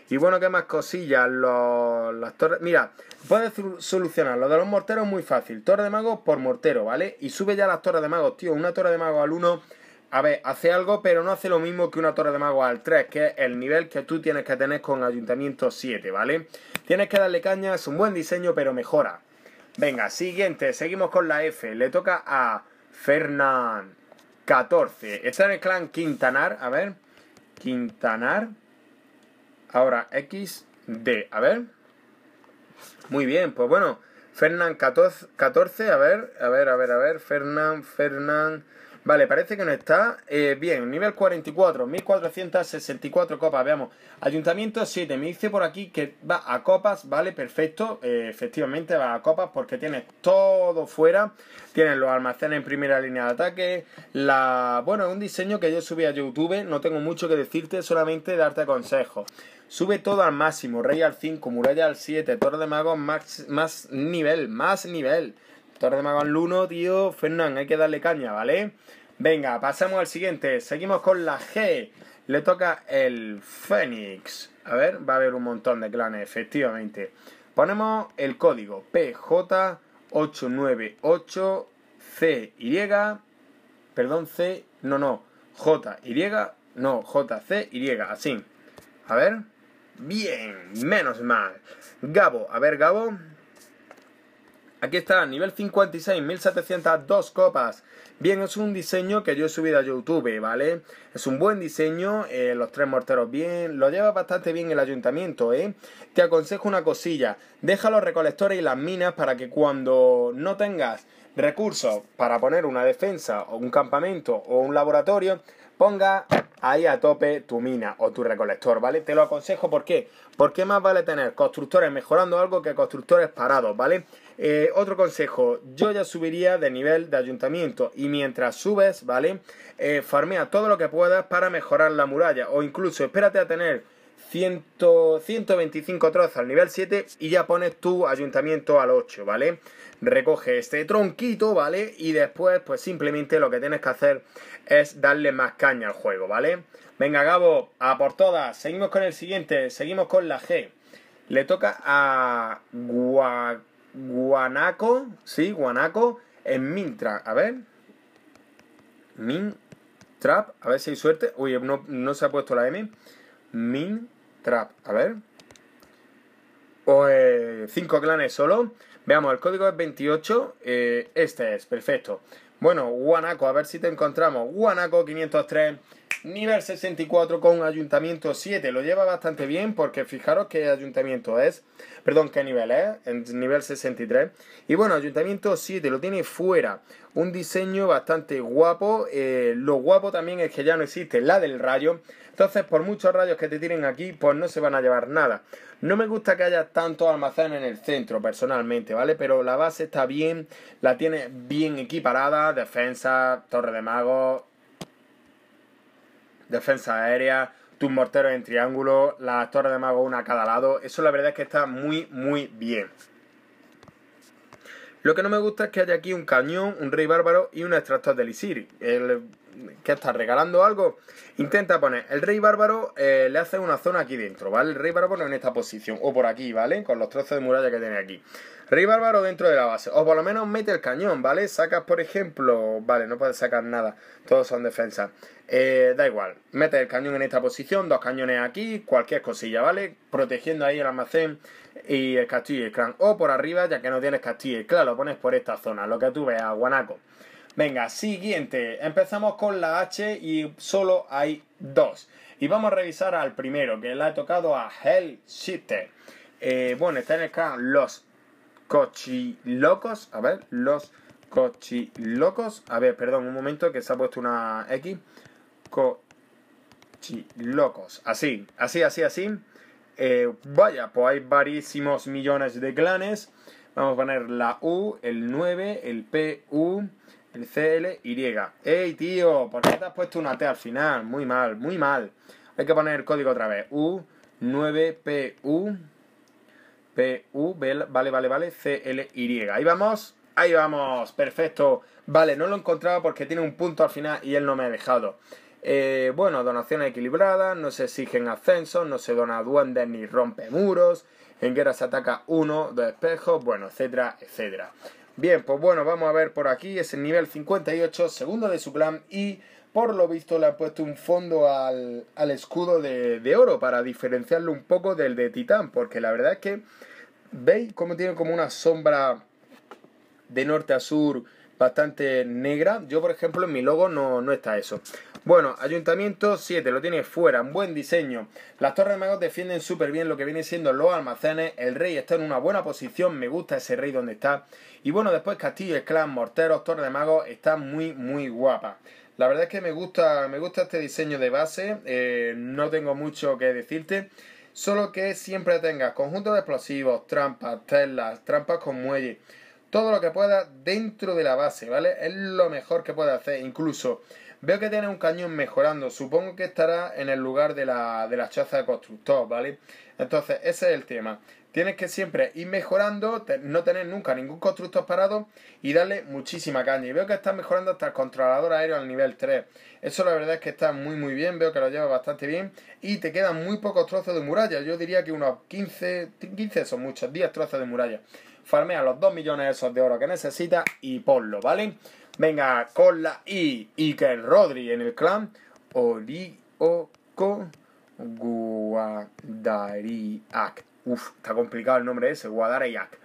y bueno, ¿qué más cosillas? Los, las torres... Mira, puedes solucionar lo de los morteros muy fácil. Torre de mago por mortero, ¿vale? Y sube ya las torres de magos, tío. Una torre de mago al 1... A ver, hace algo, pero no hace lo mismo que una torre de mago al 3, que es el nivel que tú tienes que tener con Ayuntamiento 7, ¿vale? Tienes que darle caña, es un buen diseño, pero mejora. Venga, siguiente, seguimos con la F. Le toca a Fernán 14. Está en el clan Quintanar, a ver. Quintanar. Ahora, XD, a ver. Muy bien, pues bueno, Fernán 14, 14, a ver, a ver, a ver, a ver, Fernán, Fernán. Vale, parece que no está. Eh, bien, nivel 44, 1464 copas, veamos. Ayuntamiento 7, me dice por aquí que va a copas, vale, perfecto. Eh, efectivamente va a copas porque tiene todo fuera. Tiene los almacenes en primera línea de ataque. La... Bueno, un diseño que yo subí a YouTube, no tengo mucho que decirte, solamente darte consejos. Sube todo al máximo, rey al 5, muralla al 7, torre de mago más, más nivel, más nivel. Torre de magón al 1, tío, Fernán, hay que darle caña, ¿vale? Venga, pasamos al siguiente. Seguimos con la G. Le toca el Fénix. A ver, va a haber un montón de clanes, efectivamente. Ponemos el código PJ898CY. Perdón, C. No, no. J JY. No, JCY. Así. A ver. Bien, menos mal. Gabo, a ver, Gabo. Aquí está, nivel 56, 1702 copas. Bien, es un diseño que yo he subido a YouTube, ¿vale? Es un buen diseño, eh, los tres morteros bien, lo lleva bastante bien el ayuntamiento, ¿eh? Te aconsejo una cosilla, deja los recolectores y las minas para que cuando no tengas recursos para poner una defensa o un campamento o un laboratorio, ponga ahí a tope tu mina o tu recolector, ¿vale? Te lo aconsejo, ¿por qué? Porque más vale tener constructores mejorando algo que constructores parados, ¿vale? Eh, otro consejo, yo ya subiría de nivel de ayuntamiento y mientras subes, ¿vale? Eh, farmea todo lo que puedas para mejorar la muralla o incluso espérate a tener 100, 125 trozos al nivel 7 y ya pones tu ayuntamiento al 8, ¿vale? Recoge este tronquito, ¿vale? Y después, pues simplemente lo que tienes que hacer es darle más caña al juego, ¿vale? Venga, Gabo, a por todas. Seguimos con el siguiente, seguimos con la G. Le toca a Guanaco, sí, Guanaco, en Mintrap. A ver. Mintrap, a ver si hay suerte. Uy, no se ha puesto la M min trap. A ver. Pues, o 5 clanes solo. Veamos, el código es 28. Eh, este es, perfecto. Bueno, Guanaco, a ver si te encontramos. Guanaco 503, nivel 64 con ayuntamiento 7. Lo lleva bastante bien porque fijaros qué ayuntamiento es. Perdón, qué nivel es. nivel 63. Y bueno, ayuntamiento 7 lo tiene fuera. Un diseño bastante guapo. Eh, lo guapo también es que ya no existe la del rayo. Entonces, por muchos rayos que te tienen aquí, pues no se van a llevar nada. No me gusta que haya tanto almacén en el centro, personalmente, ¿vale? Pero la base está bien, la tiene bien equiparada, defensa, torre de mago, defensa aérea, tus morteros en triángulo, las torres de mago una a cada lado. Eso la verdad es que está muy, muy bien. Lo que no me gusta es que haya aquí un cañón, un rey bárbaro y un extractor de Lisir. El que está regalando algo, intenta poner el rey bárbaro, eh, le hace una zona aquí dentro, ¿vale? El rey bárbaro en esta posición, o por aquí, ¿vale? Con los trozos de muralla que tiene aquí. Rey bárbaro dentro de la base, o por lo menos mete el cañón, ¿vale? Sacas, por ejemplo, vale, no puedes sacar nada, todos son defensas. Eh, da igual, mete el cañón en esta posición, dos cañones aquí, cualquier cosilla, ¿vale? Protegiendo ahí el almacén y el castillo y el clan. O por arriba, ya que no tienes castillo y lo pones por esta zona, lo que tú veas, guanaco. Venga, siguiente. Empezamos con la H y solo hay dos. Y vamos a revisar al primero, que le ha tocado a Hell eh, bueno, está en el canal Los Cochilocos. A ver, Los Cochilocos. A ver, perdón, un momento que se ha puesto una X. Cochilocos. Así, así, así, así. Eh, vaya, pues hay varísimos millones de clanes. Vamos a poner la U, el 9, el PU. El Y. ¡Ey, tío! ¿Por qué te has puesto una T al final? Muy mal, muy mal. Hay que poner el código otra vez. U9PU. PU, vale, vale, vale, CLY. Ahí vamos, ahí vamos, perfecto. Vale, no lo he encontrado porque tiene un punto al final y él no me ha dejado. Eh, bueno, donaciones equilibradas, no se exigen ascensos, no se dona duendes ni rompe muros, en guerra se ataca uno, dos espejos, bueno, etcétera, etcétera. Bien, pues bueno, vamos a ver por aquí, es el nivel 58, segundo de su clan y por lo visto le han puesto un fondo al, escudo de, oro para diferenciarlo un poco del de titán, porque la verdad es que veis como tiene como una sombra de norte a sur bastante negra. Yo, por ejemplo, en mi logo no, no está eso. Bueno, Ayuntamiento 7, lo tiene fuera, un buen diseño. Las Torres de Magos defienden súper bien lo que viene siendo los almacenes. El rey está en una buena posición, me gusta ese rey donde está. Y bueno, después Castillo, Clan, Morteros, torre de Magos, está muy, muy guapa. La verdad es que me gusta, me gusta este diseño de base, eh, no tengo mucho que decirte. Solo que siempre tengas conjunto de explosivos, trampas, telas, trampas con muelle todo lo que pueda dentro de la base, ¿vale? Es lo mejor que puede hacer. Incluso Veo que tiene un cañón mejorando. Supongo que estará en el lugar de la, de de constructor, ¿vale? Entonces, ese es el tema. Tienes que siempre ir mejorando, no tener nunca ningún constructor parado y darle muchísima caña. Y veo que está mejorando hasta el controlador aéreo al nivel 3. Eso la verdad es que está muy muy bien, veo que lo lleva bastante bien. Y te quedan muy pocos trozos de muralla. Yo diría que unos 15, 15 son muchos, 10 trozos de muralla. Farmea los 2 millones esos de oro que necesitas y ponlo, ¿vale? Venga, con la I, Iker Rodri en el clan. Orioko Guadariac. Uf, está complicado el nombre ese, Guadariak,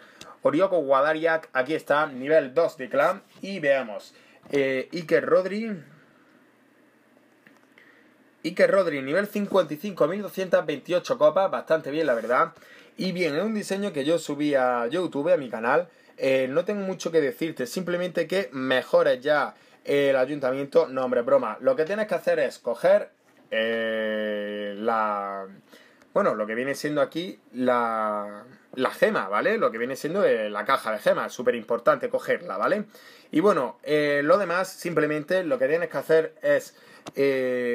Orioko Guadariak, aquí está, nivel 2 de clan. Y veamos, eh, Iker Rodri. Iker Rodri, nivel 55, 1228 copas, bastante bien la verdad. Y bien, es un diseño que yo subí a YouTube, a mi canal. Eh, no tengo mucho que decirte, simplemente que mejores ya el ayuntamiento. No, hombre, broma. Lo que tienes que hacer es coger eh, la. Bueno, lo que viene siendo aquí la, la gema, ¿vale? Lo que viene siendo eh, la caja de gema. súper importante cogerla, ¿vale? Y bueno, lo demás, simplemente lo que tienes que hacer es.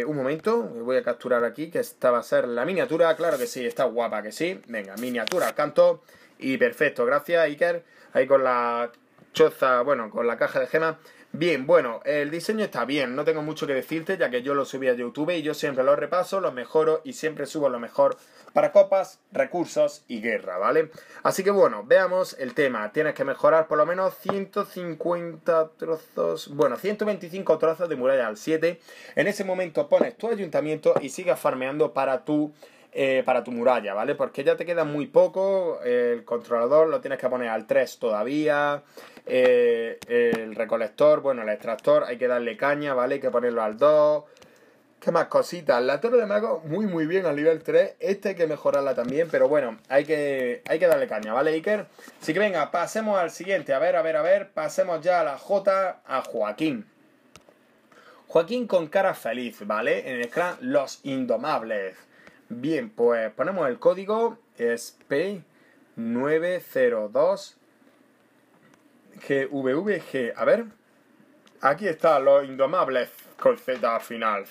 un momento, voy a capturar aquí, que esta va a ser la miniatura, claro que sí, está guapa que sí. Venga, miniatura canto. Y perfecto, gracias Iker ahí con la choza, bueno, con la caja de gemas. Bien, bueno, el diseño está bien, no tengo mucho que decirte ya que yo lo subí a YouTube y yo siempre lo repaso, lo mejoro y siempre subo lo mejor para copas, recursos y guerra, ¿vale? Así que bueno, veamos el tema. Tienes que mejorar por lo menos 150 trozos, bueno, 125 trozos de muralla al 7. En ese momento pones tu ayuntamiento y sigas farmeando para tu eh, para tu muralla, ¿vale? Porque ya te queda muy poco, el controlador lo tienes que poner al 3 todavía, eh, el recolector, bueno, el extractor hay que darle caña, ¿vale? Hay que ponerlo al 2. ¿Qué más cositas? La torre de mago muy muy bien al nivel 3. este hay que mejorarla también, pero bueno, hay que, hay que darle caña, ¿vale, Iker? Así que venga, pasemos al siguiente. A ver, a ver, a ver. Pasemos ya a la J, a Joaquín. Joaquín con cara feliz, ¿vale? En el clan Los Indomables. Bien, pues ponemos el código, es P902GVVG. A ver, aquí está los indomable, con Z final.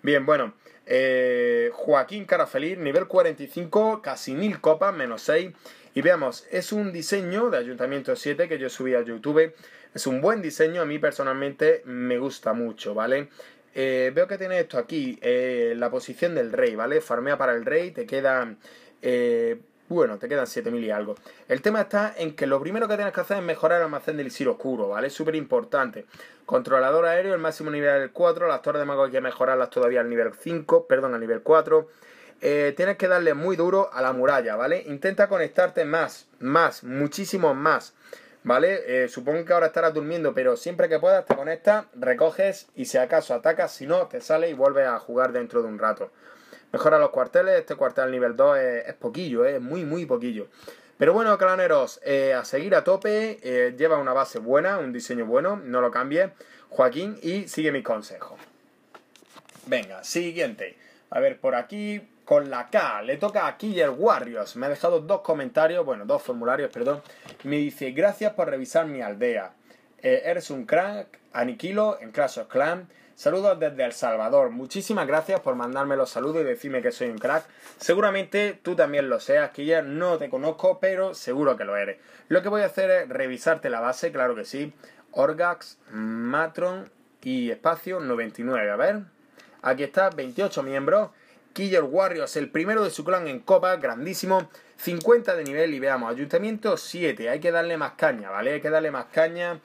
Bien, bueno, eh, Joaquín Carafelir, nivel 45, casi mil copas, menos 6. Y veamos, es un diseño de Ayuntamiento 7 que yo subí a YouTube. Es un buen diseño, a mí personalmente me gusta mucho, ¿vale? Eh, veo que tiene esto aquí, eh, la posición del rey, ¿vale? Farmea para el rey, te quedan... Eh, bueno, te quedan 7000 y algo. El tema está en que lo primero que tienes que hacer es mejorar el almacén del Isir Oscuro, ¿vale? súper importante. Controlador aéreo, el máximo nivel 4. Las torres de mago hay que mejorarlas todavía al nivel 5, perdón, al nivel 4. tienes que darle muy duro a la muralla, ¿vale? Intenta conectarte más, más, muchísimo más ¿Vale? Eh, supongo que ahora estarás durmiendo, pero siempre que puedas te conectas, recoges y si acaso atacas, si no, te sale y vuelves a jugar dentro de un rato. Mejora los cuarteles, este cuartel nivel 2 es, poquillo, es eh, muy, muy poquillo. Pero bueno, claneros, eh, a seguir a tope, lleva una base buena, un diseño bueno, no lo cambie Joaquín, y sigue mis consejos. Venga, siguiente. A ver, por aquí, con la K. Le toca a Killer Warriors. Me ha dejado dos comentarios, bueno, dos formularios, perdón. Me dice, gracias por revisar mi aldea. Eh, eres un crack, aniquilo en Clash of Clans. Saludos desde El Salvador. Muchísimas gracias por mandarme los saludos y decirme que soy un crack. Seguramente tú también lo seas, Killer ya no te conozco, pero seguro que lo eres. Lo que voy a hacer es revisarte la base, claro que sí. Orgax, Matron y Espacio 99. A ver, aquí está, 28 miembros. Killer Warriors, el primero de su clan en Copa, grandísimo. 50 de nivel y veamos, Ayuntamiento 7, hay que darle más caña, ¿vale? Hay que darle más caña.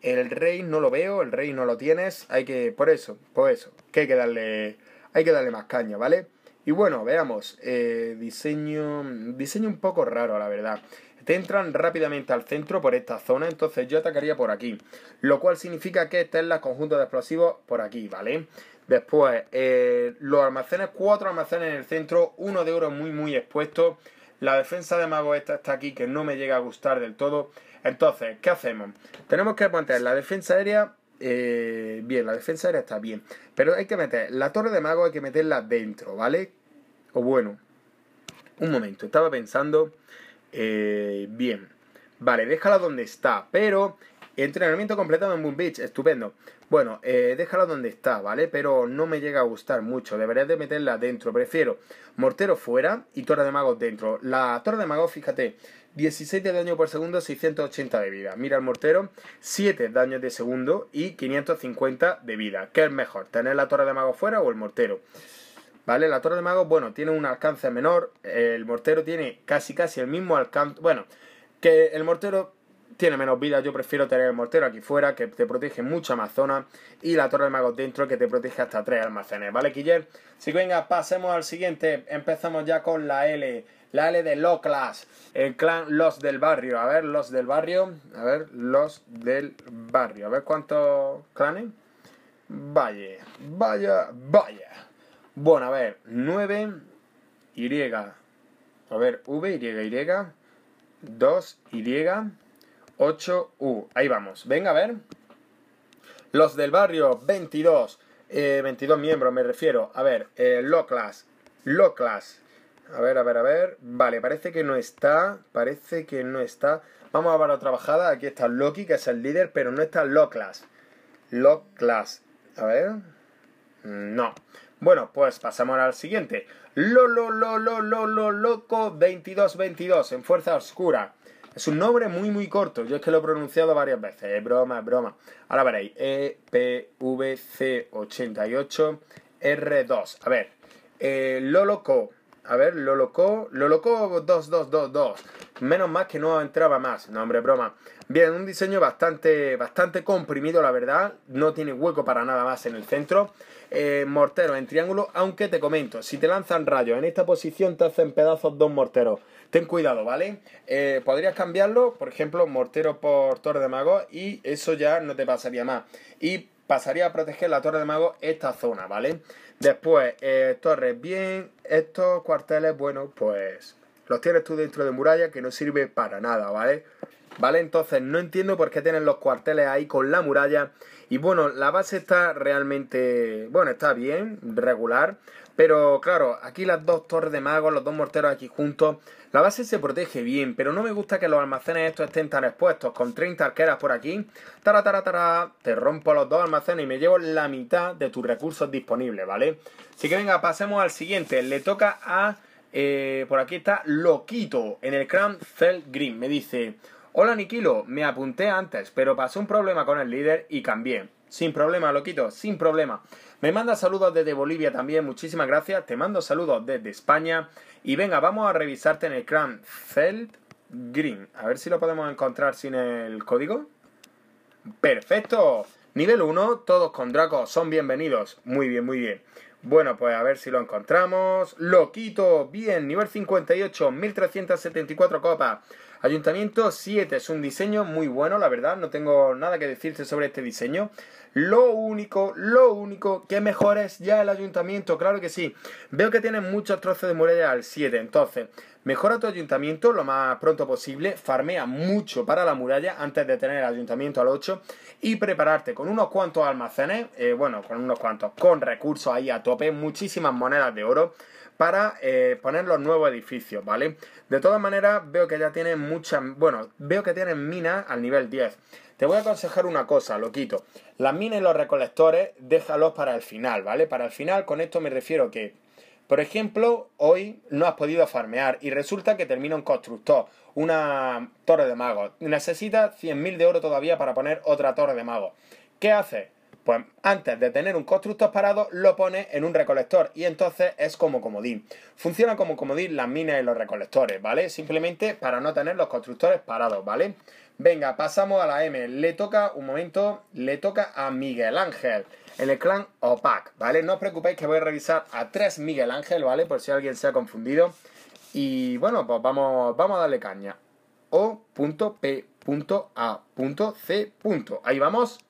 El rey no lo veo, el rey no lo tienes, hay que, por eso, por eso, que hay que darle, hay que darle más caña, ¿vale? Y bueno, veamos, eh, diseño, diseño un poco raro, la verdad. Te entran rápidamente al centro por esta zona, entonces yo atacaría por aquí, lo cual significa que esta es la conjunta de explosivos por aquí, ¿vale? vale Después, eh, los almacenes, cuatro almacenes en el centro, uno de oro muy muy expuesto. La defensa de mago esta está aquí, que no me llega a gustar del todo. Entonces, ¿qué hacemos? Tenemos que mantener la defensa aérea. Eh, bien, la defensa aérea está bien. Pero hay que meter la torre de mago, hay que meterla dentro, ¿vale? O bueno, un momento, estaba pensando. Eh, bien, vale, déjala donde está, pero Entrenamiento completado en Boom Beach, estupendo. Bueno, eh, déjalo donde está, ¿vale? Pero no me llega a gustar mucho. Debería de meterla dentro. Prefiero mortero fuera y torre de magos dentro. La torre de mago fíjate, 16 de daño por segundo, 680 de vida. Mira el mortero, 7 daños de segundo y 550 de vida. ¿Qué es mejor? ¿Tener la torre de mago fuera o el mortero? ¿Vale? La torre de mago bueno, tiene un alcance menor. El mortero tiene casi casi el mismo alcance. Bueno, que el mortero tiene menos vida, yo prefiero tener el mortero aquí fuera, que te protege mucha más zona, y la torre de magos dentro, que te protege hasta tres almacenes, ¿vale, Killer? Si venga, pasemos al siguiente, empezamos ya con la L, la L de Loclas, el clan Los del Barrio, a ver, Los del Barrio, a ver, Los del Barrio, a ver cuántos clanes, vaya, vaya, vaya, bueno, a ver, 9, Y, a ver, V, Y, Y, 2, Y, 8U. Ahí vamos. Venga, a ver. Los del barrio 22. 22 eh, miembros, me refiero. A ver, eh, Loclas. Loclas. A ver, a ver, a ver. Vale, parece que no está. Parece que no está. Vamos a ver otra bajada. Aquí está Loki, que es el líder, pero no está Loclas. Loclas. A ver. No. Bueno, pues pasamos al siguiente. Lo, lo, lo, lo, lo, lo, loco 2222 en Fuerza Oscura. Es un nombre muy, muy corto. Yo es que lo he pronunciado varias veces. Es broma, es broma. Ahora veréis. EPVC88R2. A ver. Eh, Loloco. A ver, Loloco. Loloco 2222. Menos más que no entraba más. nombre broma. Bien, un diseño bastante, bastante comprimido, la verdad. No tiene hueco para nada más en el centro. Eh, morteros en triángulo, aunque te comento, si te lanzan rayos en esta posición te hacen pedazos dos morteros. Ten cuidado, ¿vale? Eh, podrías cambiarlo, por ejemplo, mortero por torre de mago y eso ya no te pasaría más. Y pasaría a proteger la torre de mago esta zona, ¿vale? Después, eh, torres bien, estos cuarteles, bueno, pues los tienes tú dentro de muralla que no sirve para nada, ¿vale? ¿vale? Entonces no entiendo por qué tienen los cuarteles ahí con la muralla. Y bueno, la base está realmente, bueno, está bien, regular. Pero claro, aquí las dos torres de magos, los dos morteros aquí juntos, la base se protege bien, pero no me gusta que los almacenes estos estén tan expuestos, con 30 arqueras por aquí, tara, te rompo los dos almacenes y me llevo la mitad de tus recursos disponibles, ¿vale? Así que venga, pasemos al siguiente, le toca a... Eh, por aquí está Loquito en el Cram Cell Green. Me dice, Hola Nikilo, me apunté antes, pero pasó un problema con el líder y cambié. Sin problema, loquito, sin problema. Me manda saludos desde Bolivia también, muchísimas gracias. Te mando saludos desde España. Y venga, vamos a revisarte en el clan Feld Green. A ver si lo podemos encontrar sin el código. ¡Perfecto! Nivel 1, todos con Draco son bienvenidos. Muy bien, muy bien. Bueno, pues a ver si lo encontramos. Loquito, bien, nivel 58, 1374 copas. Ayuntamiento 7 este es un diseño muy bueno, la verdad, no tengo nada que decirte sobre este diseño. Lo único, lo único que es ya el ayuntamiento, claro que sí. Veo que tienes muchos trozos de muralla al 7, entonces mejora tu ayuntamiento lo más pronto posible, farmea mucho para la muralla antes de tener el ayuntamiento al 8 y prepararte con unos cuantos almacenes, eh, bueno, con unos cuantos, con recursos ahí a tope, muchísimas monedas de oro para eh, poner los nuevos edificios, ¿vale? De todas maneras, veo que ya tienen muchas, bueno, veo que tienen minas al nivel 10. Te voy a aconsejar una cosa, lo quito Las minas y los recolectores, déjalos para el final, ¿vale? Para el final, con esto me refiero que, por ejemplo, hoy no has podido farmear y resulta que termina un constructor, una torre de magos. Necesitas 100.000 de oro todavía para poner otra torre de magos. ¿Qué haces? pues antes de tener un constructor parado lo pone en un recolector y entonces es como comodín. Funciona como comodín las minas y los recolectores, ¿vale? Simplemente para no tener los constructores parados, ¿vale? Venga, pasamos a la M. Le toca, un momento, le toca a Miguel Ángel, en el clan OPAC, ¿vale? No os preocupéis que voy a revisar a tres Miguel Ángel, ¿vale? Por si alguien se ha confundido. Y bueno, pues vamos, vamos a darle caña. O.P.A.C. Ahí vamos.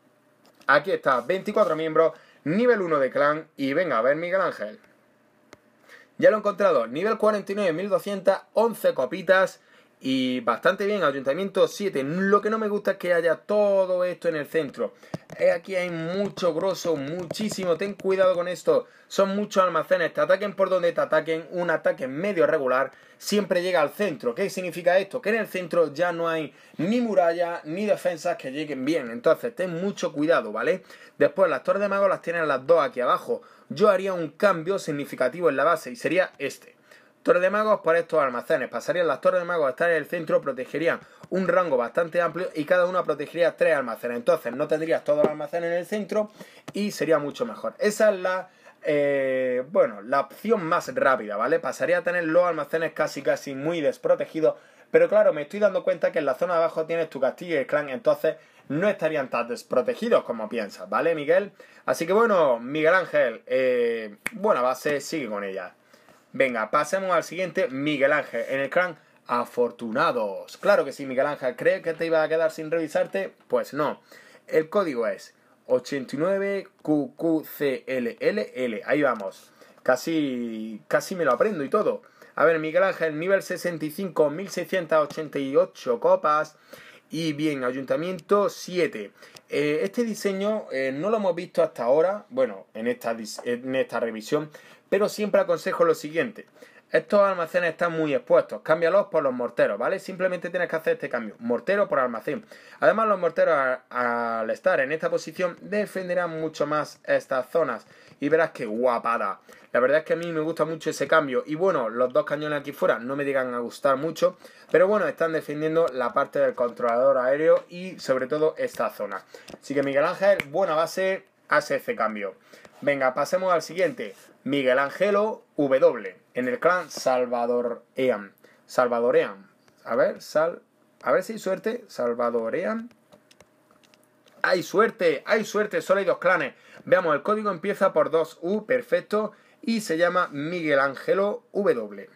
Aquí está, 24 miembros, nivel 1 de clan y venga a ver Miguel Ángel. Ya lo he encontrado, nivel 49, 1211 copitas. Y bastante bien, Ayuntamiento 7. Lo que no me gusta es que haya todo esto en el centro. Eh, aquí hay mucho grosso, muchísimo. Ten cuidado con esto. Son muchos almacenes. Te ataquen por donde te ataquen. Un ataque medio regular siempre llega al centro. ¿Qué significa esto? Que en el centro ya no hay ni murallas ni defensas que lleguen bien. Entonces, ten mucho cuidado, ¿vale? Después, las torres de Mago las tienen las dos aquí abajo. Yo haría un cambio significativo en la base y sería este. Torre de magos por estos almacenes. Pasarían las torres de magos a estar en el centro, protegerían un rango bastante amplio y cada una protegería tres almacenes. Entonces no tendrías todos los almacenes en el centro y sería mucho mejor. Esa es la... Eh, bueno, la opción más rápida, ¿vale? Pasaría a tener los almacenes casi casi muy desprotegidos, pero claro, me estoy dando cuenta que en la zona de abajo tienes tu castillo y el clan, entonces no estarían tan desprotegidos como piensas, ¿vale, Miguel? Así que bueno, Miguel Ángel, eh, buena base, sigue con ella. Venga, pasemos al siguiente, Miguel Ángel. En el clan, afortunados. Claro que sí, Miguel Ángel. ¿Crees que te iba a quedar sin revisarte? Pues no. El código es 89QQCLLL. Ahí vamos. Casi, casi me lo aprendo y todo. A ver, Miguel Ángel, nivel 65, 1688 copas. Y bien, Ayuntamiento 7. Eh, este diseño eh, no lo hemos visto hasta ahora, bueno, en esta revisión, pero siempre aconsejo lo siguiente. Estos almacenes están muy expuestos. Cámbialos por los morteros, ¿vale? Simplemente tienes que hacer este cambio. Mortero por almacén. Además, los morteros al estar en esta posición defenderán mucho más estas zonas. Y verás que guapada. La verdad es que a mí me gusta mucho ese cambio. Y bueno, los dos cañones aquí fuera no me llegan a gustar mucho. Pero bueno, están defendiendo la parte del controlador aéreo y sobre todo esta zona. Así que Miguel Ángel, buena base, hace ese cambio. Venga, pasemos al siguiente. Miguel Angelo W. En el clan Salvadorean. Salvadorean. A ver, sal. A ver si hay suerte. Salvadorean. Hay suerte, hay suerte, solo hay dos clanes. Veamos, el código empieza por 2U, perfecto. Y se llama Miguel Ángelo W.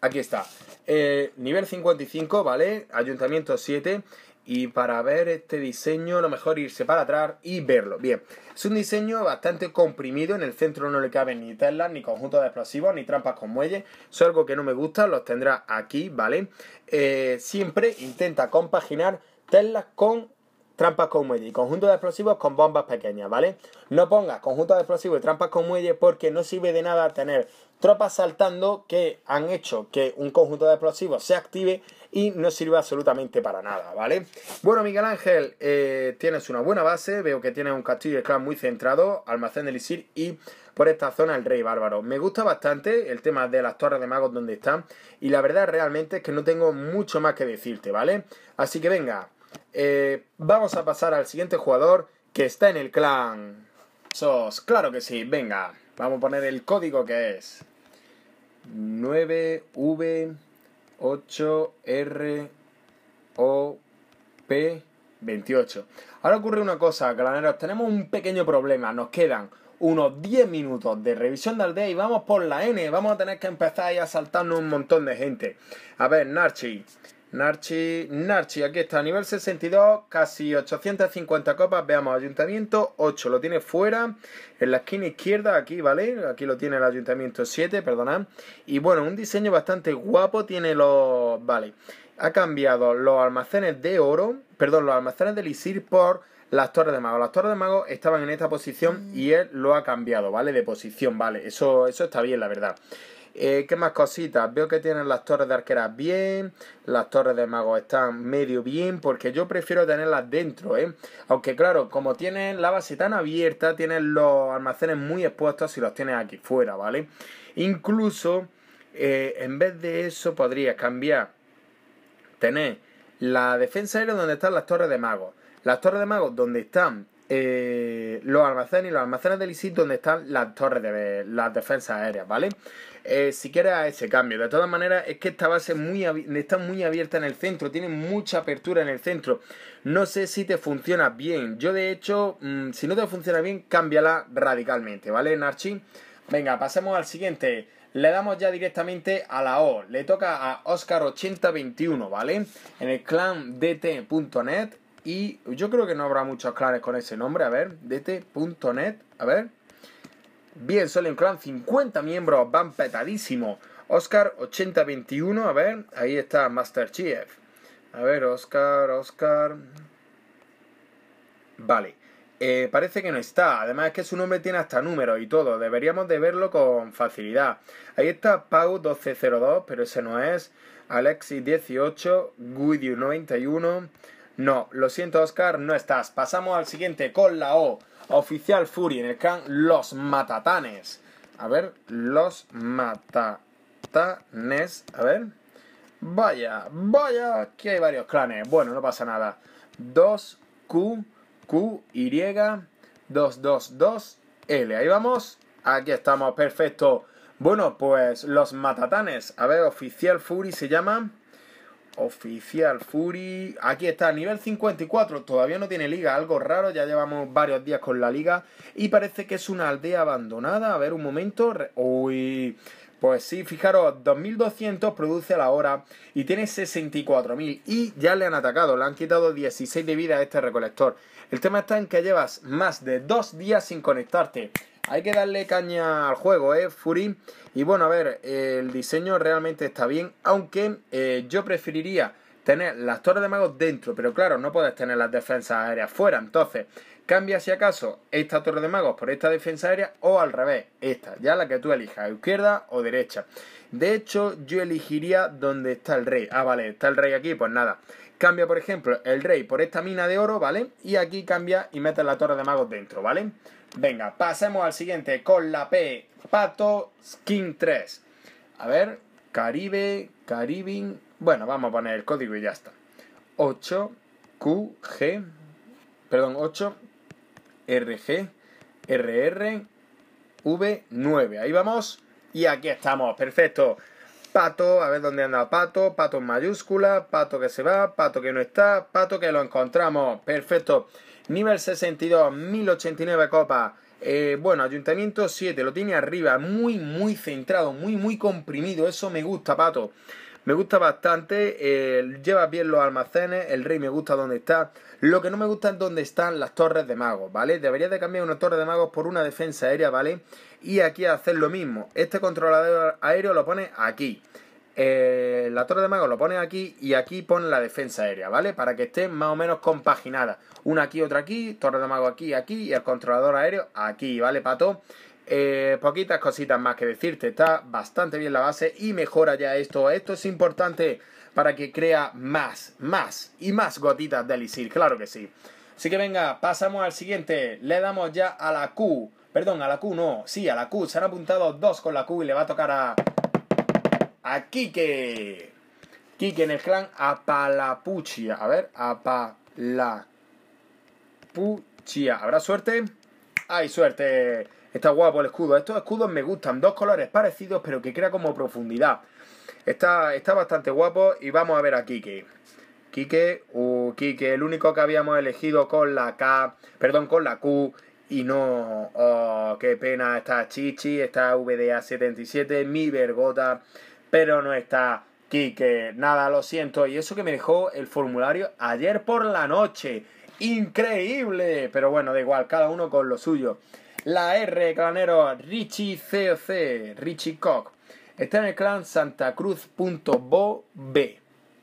Aquí está. Eh, nivel 55, ¿vale? Ayuntamiento 7. Y para ver este diseño, lo mejor irse para atrás y verlo. Bien, es un diseño bastante comprimido. En el centro no le caben ni telas, ni conjuntos de explosivos, ni trampas con muelles. es algo que no me gusta, los tendrá aquí, ¿vale? Eh, siempre intenta compaginar telas con trampas con muelle y conjuntos de explosivos con bombas pequeñas, ¿vale? No pongas conjuntos de explosivos y trampas con muelle porque no sirve de nada tener tropas saltando que han hecho que un conjunto de explosivos se active y no sirve absolutamente para nada, ¿vale? Bueno, Miguel Ángel, eh, tienes una buena base, veo que tienes un castillo de clan muy centrado, almacén del Isir y por esta zona el rey bárbaro. Me gusta bastante el tema de las torres de magos donde están y la verdad realmente es que no tengo mucho más que decirte, ¿vale? Así que venga, eh, vamos a pasar al siguiente jugador que está en el clan. Sos, claro que sí, venga. Vamos a poner el código que es 9V8ROP28. Ahora ocurre una cosa, graneros, tenemos un pequeño problema, nos quedan unos 10 minutos de revisión de aldea y vamos por la N, vamos a tener que empezar a saltarnos un montón de gente. A ver, Narchi, Narchi, Narchi, aquí está, nivel 62, casi 850 copas, veamos, ayuntamiento 8, lo tiene fuera, en la esquina izquierda, aquí, ¿vale? Aquí lo tiene el ayuntamiento 7, perdonad, y bueno, un diseño bastante guapo, tiene los, vale, ha cambiado los almacenes de oro, perdón, los almacenes de lisir por las torres de mago. Las torres de mago estaban en esta posición y mm. él lo ha cambiado, ¿vale? De posición, ¿vale? Eso, eso está bien, la verdad. Eh, ¿Qué más cositas? Veo que tienen las torres de arqueras bien, las torres de magos están medio bien, porque yo prefiero tenerlas dentro, ¿eh? Aunque claro, como tienen la base tan abierta, tienen los almacenes muy expuestos si los tienes aquí fuera, ¿vale? Incluso, eh, en vez de eso, podrías cambiar, tener la defensa aérea donde están las torres de magos, las torres de magos donde están eh, los almacenes y los almacenes de ISIS donde están las torres de las defensas aéreas, ¿vale? Eh, siquiera a ese cambio. De todas maneras, es que esta base está muy abierta en el centro, tiene mucha apertura en el centro. No sé si te funciona bien. Yo, de hecho, mm, si no te funciona bien, cámbiala radicalmente, ¿vale, Narchi? Venga, pasemos al siguiente. Le damos ya directamente a la O. Le toca a Oscar8021, ¿vale? En el clan dt.net. Y yo creo que no habrá muchos clanes con ese nombre. A ver, dt.net. A ver. Bien, Solen Clan, 50 miembros, van petadísimo. Oscar, 8021, a ver, ahí está Master Chief. A ver, Oscar, Oscar. Vale. Eh, parece que no está. Además es que su nombre tiene hasta números y todo. Deberíamos de verlo con facilidad. Ahí está Pau1202, pero ese no es. Alexis18, Guidiu91. No, lo siento Oscar, no estás. Pasamos al siguiente con la O. Oficial Fury en el clan Los Matatanes. A ver, Los Matatanes. A ver. Vaya, vaya, Que hay varios clanes. Bueno, no pasa nada. 2, Q, Q, Y, 2, L. Ahí vamos. Aquí estamos, perfecto. Bueno, pues los matatanes. A ver, Oficial Fury se llama. Oficial Fury. Aquí está, nivel 54. Todavía no tiene liga, algo raro. Ya llevamos varios días con la liga. Y parece que es una aldea abandonada. A ver un momento. Uy. Pues sí, fijaros, 2200 produce a la hora y tiene 64.000 y ya le han atacado, le han quitado 16 de vida a este recolector. El tema está en que llevas más de dos días sin conectarte. Hay que darle caña al juego, ¿eh? Fury. Y bueno, a ver, el diseño realmente está bien, aunque eh, yo preferiría tener las torres de magos dentro, pero claro, no puedes tener las defensas aéreas fuera. Entonces, cambia si acaso esta torre de magos por esta defensa aérea o al revés, esta, ya la que tú elijas, izquierda o derecha. De hecho, yo elegiría donde está el rey. Ah, vale, está el rey aquí, pues nada. Cambia, por ejemplo, el rey por esta mina de oro, ¿vale? Y aquí cambia y mete la torre de magos dentro, ¿vale? Venga, pasemos al siguiente con la P. Pato Skin 3. A ver, Caribe, Caribin. Bueno, vamos a poner el código y ya está. 8QG. Perdón, 8RG. RR. V9. Ahí vamos. Y aquí estamos. Perfecto. Pato, a ver dónde anda Pato, Pato en mayúscula, Pato que se va, Pato que no está, Pato que lo encontramos. Perfecto. Nivel 62, 1089 copas. bueno, Ayuntamiento 7, lo tiene arriba, muy, muy centrado, muy, muy comprimido. Eso me gusta, pato. Me gusta bastante, lleva bien los almacenes, el rey me gusta donde está. Lo que no me gusta es donde están las torres de magos, ¿vale? Debería de cambiar una torre de magos por una defensa aérea, ¿vale? Y aquí hacer lo mismo. Este controlador aéreo lo pone aquí. Eh, la torre de mago lo pone aquí y aquí pone la defensa aérea, ¿vale? Para que esté más o menos compaginada. Una aquí, otra aquí, torre de mago aquí, aquí y el controlador aéreo aquí, ¿vale, pato? Eh, poquitas cositas más que decirte, está bastante bien la base y mejora ya esto. Esto es importante para que crea más, más y más gotitas de elixir, claro que sí. Así que venga, pasamos al siguiente. Le damos ya a la Q. Perdón, a la Q no. Sí, a la Q. Se han apuntado dos con la Q y le va a tocar a a Quique. Kike en el clan Apalapuchia. A ver, Apalapuchia. ¿Habrá suerte? ¡Ay, suerte! Está guapo el escudo. Estos escudos me gustan. Dos colores parecidos, pero que crea como profundidad. Está, está bastante guapo. Y vamos a ver a Kike. Quique, uh, Quique, el único que habíamos elegido con la K, perdón, con la Q, y no, oh, qué pena, está Chichi, está VDA77, mi vergota, pero no está que Nada, lo siento. Y eso que me dejó el formulario ayer por la noche. Increíble. Pero bueno, da igual, cada uno con lo suyo. La R, clanero, Richie C. Richie Cock. Está en el clan b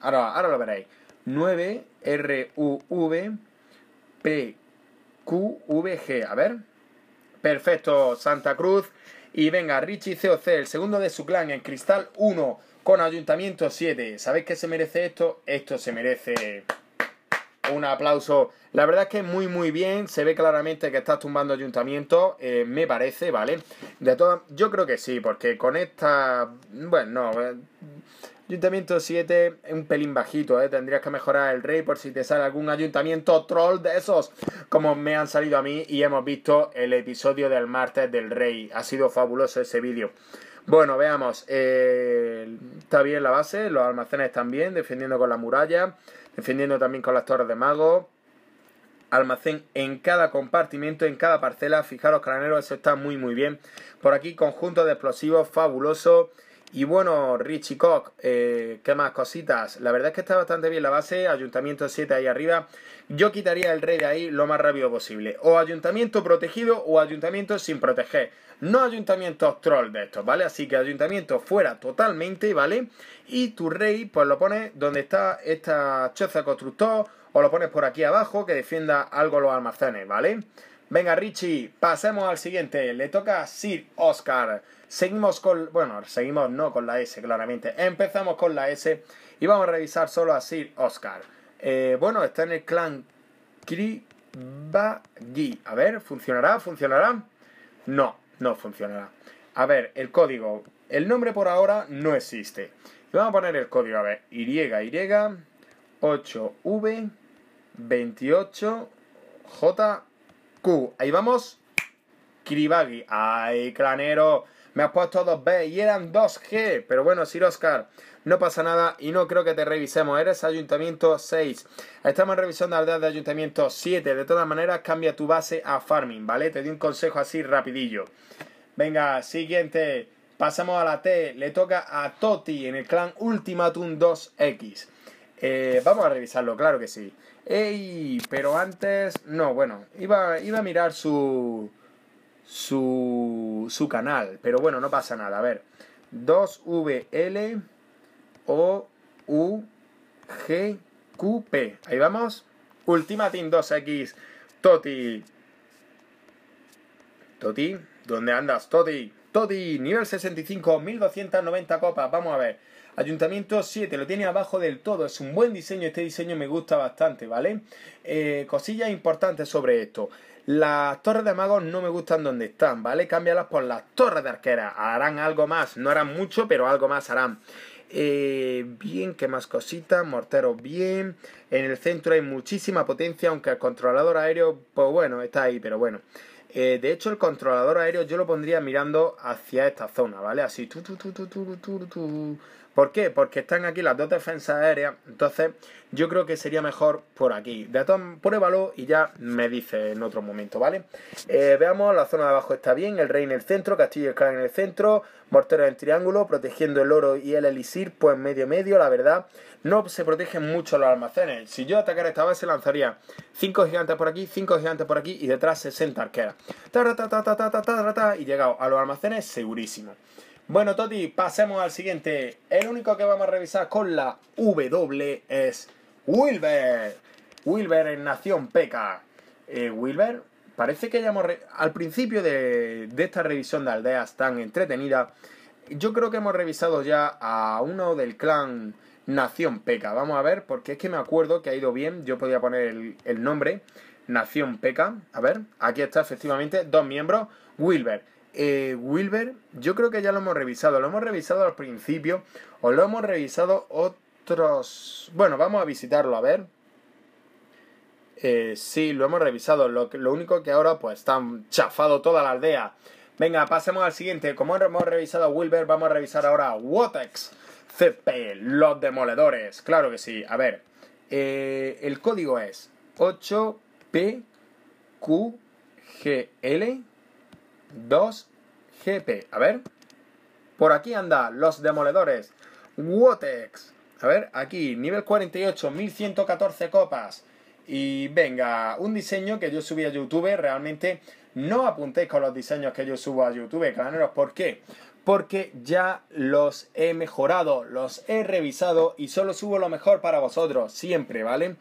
Ahora, ahora lo veréis. 9 R U V P Q V G. A ver. Perfecto, Santa Cruz. Y venga, Richie COC, el segundo de su clan en Cristal 1 con Ayuntamiento 7. ¿Sabéis qué se merece esto? Esto se merece un aplauso. La verdad es que muy muy bien, se ve claramente que estás tumbando ayuntamiento, eh, me parece, ¿vale? De todas, yo creo que sí, porque con esta, bueno, no, Ayuntamiento 7, un pelín bajito, ¿eh? Tendrías que mejorar el rey por si te sale algún ayuntamiento troll de esos, como me han salido a mí y hemos visto el episodio del martes del rey. Ha sido fabuloso ese vídeo. Bueno, veamos. Eh, está bien la base, los almacenes también, defendiendo con la muralla, defendiendo también con las torres de mago. Almacén en cada compartimiento, en cada parcela. Fijaros, craneros, eso está muy, muy bien. Por aquí, conjunto de explosivos fabuloso. Y bueno, Richie Koch, eh, ¿qué más cositas? La verdad es que está bastante bien la base, Ayuntamiento 7 ahí arriba. Yo quitaría el rey de ahí lo más rápido posible. O Ayuntamiento protegido o Ayuntamiento sin proteger. No Ayuntamientos troll de estos, ¿vale? Así que Ayuntamiento fuera totalmente, ¿vale? Y tu rey, pues lo pones donde está esta choza constructor o lo pones por aquí abajo que defienda algo los almacenes, ¿vale? Venga, Richie, pasemos al siguiente. Le toca Sir Oscar. Seguimos con, bueno, seguimos no con la S, claramente. Empezamos con la S y vamos a revisar solo a Sir Oscar. Eh, bueno, está en el clan Kribagi. A ver, ¿funcionará? ¿Funcionará? No, no funcionará. A ver, el código. El nombre por ahora no existe. vamos a poner el código, a ver, Y, Y, 8V, 28, JQ. Ahí vamos. Kribagi ¡Ay, clanero! me has puesto 2B y eran 2G. Pero bueno, Sir Oscar, no pasa nada y no creo que te revisemos. Eres Ayuntamiento 6. Estamos revisando edad de Ayuntamiento 7. De todas maneras, cambia tu base a Farming, ¿vale? Te doy un consejo así rapidillo. Venga, siguiente. Pasamos a la T. Le toca a Toti en el clan Ultimatum 2X. Eh, vamos a revisarlo, claro que sí. Ey, pero antes. No, bueno, iba, iba a mirar su su, canal. Pero bueno, no pasa nada. A ver, 2VL O U Ahí vamos. ultimatin 2X. Toti. Toti, ¿dónde andas, Toti? Toti, nivel 65, 1290 copas. Vamos a ver. Ayuntamiento 7, lo tiene abajo del todo. Es un buen diseño. Este diseño me gusta bastante, ¿vale? Eh, cosillas importantes sobre esto. Las torres de magos no me gustan donde están, ¿vale? Cámbialas por las torres de arquera. Harán algo más, no harán mucho, pero algo más harán. Eh, bien, ¿qué más cositas? Morteros bien. En el centro hay muchísima potencia, aunque el controlador aéreo, pues bueno, está ahí, pero bueno. Eh, de hecho, el controlador aéreo yo lo pondría mirando hacia esta zona, ¿vale? Así, ¿Por qué? Porque están aquí las dos defensas aéreas. Entonces, yo creo que sería mejor por aquí. De todas, pruébalo y ya me dice en otro momento, ¿vale? Eh, veamos, la zona de abajo está bien. El rey en el centro, castillo y en el centro. Mortero en triángulo, protegiendo el oro y el elixir, pues medio-medio, la verdad. No se protegen mucho los almacenes. Si yo atacara esta base, lanzaría 5 gigantes por aquí, 5 gigantes por aquí y detrás 60 arqueras. y llegado a los almacenes, segurísimo. Bueno, Toti, pasemos al siguiente. El único que vamos a revisar con la W es Wilber. Wilber en Nación Peca. Eh, Wilber, parece que hayamos. Al principio de, esta revisión de aldeas tan entretenida, yo creo que hemos revisado ya a uno del clan Nación Peca. Vamos a ver, porque es que me acuerdo que ha ido bien. Yo podía poner el, nombre. Nación Peca. A ver, aquí está efectivamente dos miembros. Wilber. Eh, Wilber, yo creo que ya lo hemos revisado. Lo hemos revisado al principio o lo hemos revisado otros... Bueno, vamos a visitarlo, a ver. Eh, sí, lo hemos revisado. Lo, único que ahora pues están chafado toda la aldea. Venga, pasemos al siguiente. Como hemos revisado a Wilber, vamos a revisar ahora a Wotex. CP, los demoledores. Claro que sí. A ver, eh, el código es 8PQGL. 2 GP. A ver. Por aquí anda los demoledores. Wotex. A ver, aquí, nivel 48, 1114 copas. Y venga, un diseño que yo subí a YouTube, realmente no apuntéis con los diseños que yo subo a YouTube, caballeros ¿Por qué? Porque ya los he mejorado, los he revisado y solo subo lo mejor para vosotros, siempre, ¿vale? vale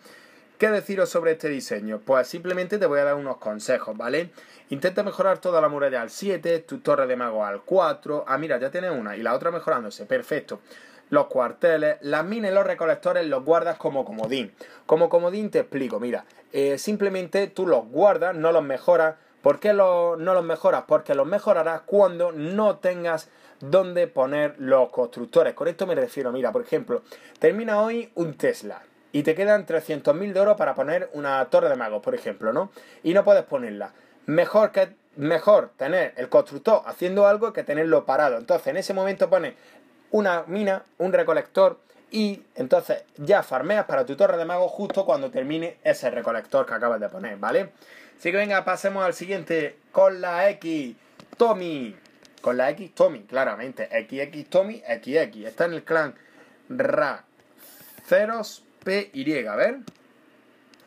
¿Qué deciros sobre este diseño? Pues simplemente te voy a dar unos consejos, ¿vale? Intenta mejorar toda la muralla al 7, tu torre de mago al 4. Ah, mira, ya tienes una y la otra mejorándose. Perfecto los cuarteles, las minas y los recolectores los guardas como comodín. Como comodín te explico, mira, eh, simplemente tú los guardas, no los mejoras. ¿Por qué lo, no los mejoras? Porque los mejorarás cuando no tengas dónde poner los constructores. Con esto me refiero, mira, por ejemplo, termina hoy un Tesla y te quedan 300.000 de oro para poner una torre de magos, por ejemplo, ¿no? Y no puedes ponerla. Mejor que mejor tener el constructor haciendo algo que tenerlo parado. Entonces, en ese momento pones una mina, un recolector y entonces ya farmeas para tu torre de magos justo cuando termine ese recolector que acabas de poner, ¿vale? Así que venga, pasemos al siguiente con la X, Tommy. Con la X, Tommy, claramente. XX Tommy, XX. Está en el clan Ra. Ceros PY, a ver.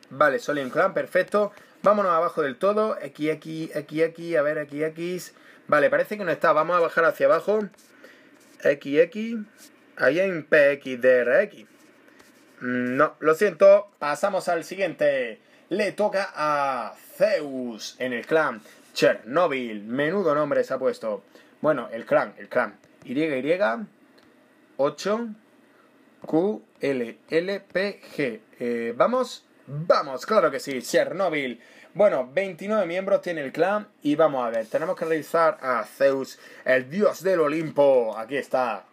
Vale, un Clan, perfecto. Vámonos abajo del todo. Aquí, aquí, aquí, aquí, a ver, aquí, X. Vale, parece que no está. Vamos a bajar hacia abajo. XX. Ahí en PXDRX. Mm, no, lo siento. Pasamos al siguiente. Le toca a Zeus en el clan. Chernobyl. Menudo nombre se ha puesto. Bueno, el clan, el clan. Y, Y. 8. QLLPG. Eh, ¿Vamos? Vamos, claro que sí, Chernobyl. Bueno, 29 miembros tiene el clan y vamos a ver, tenemos que realizar a Zeus, el dios del Olimpo. Aquí está.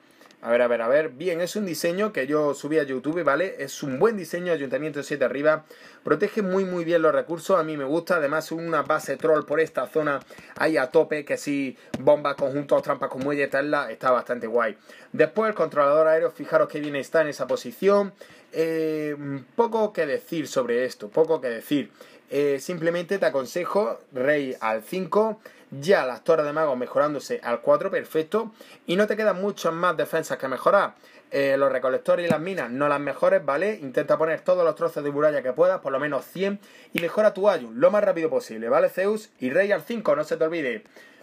A ver, a ver, a ver. Bien, es un diseño que yo subí a YouTube, ¿vale? Es un buen diseño, Ayuntamiento 7 arriba. Protege muy, muy bien los recursos. A mí me gusta. Además, una base troll por esta zona ahí a tope. Que si bombas, conjuntos, trampas con muelle, tal, está bastante guay. Después, el controlador aéreo, fijaros que bien está en esa posición. Eh, poco que decir sobre esto, poco que decir. Eh, simplemente te aconsejo, Rey al 5 ya las torres de magos mejorándose al 4, perfecto. Y no te quedan muchas más defensas que mejorar. Eh, los recolectores y las minas no las mejores, ¿vale? Intenta poner todos los trozos de muralla que puedas, por lo menos 100, y mejora tu ayun lo más rápido posible, ¿vale, Zeus? Y Rey al 5, no se te olvide.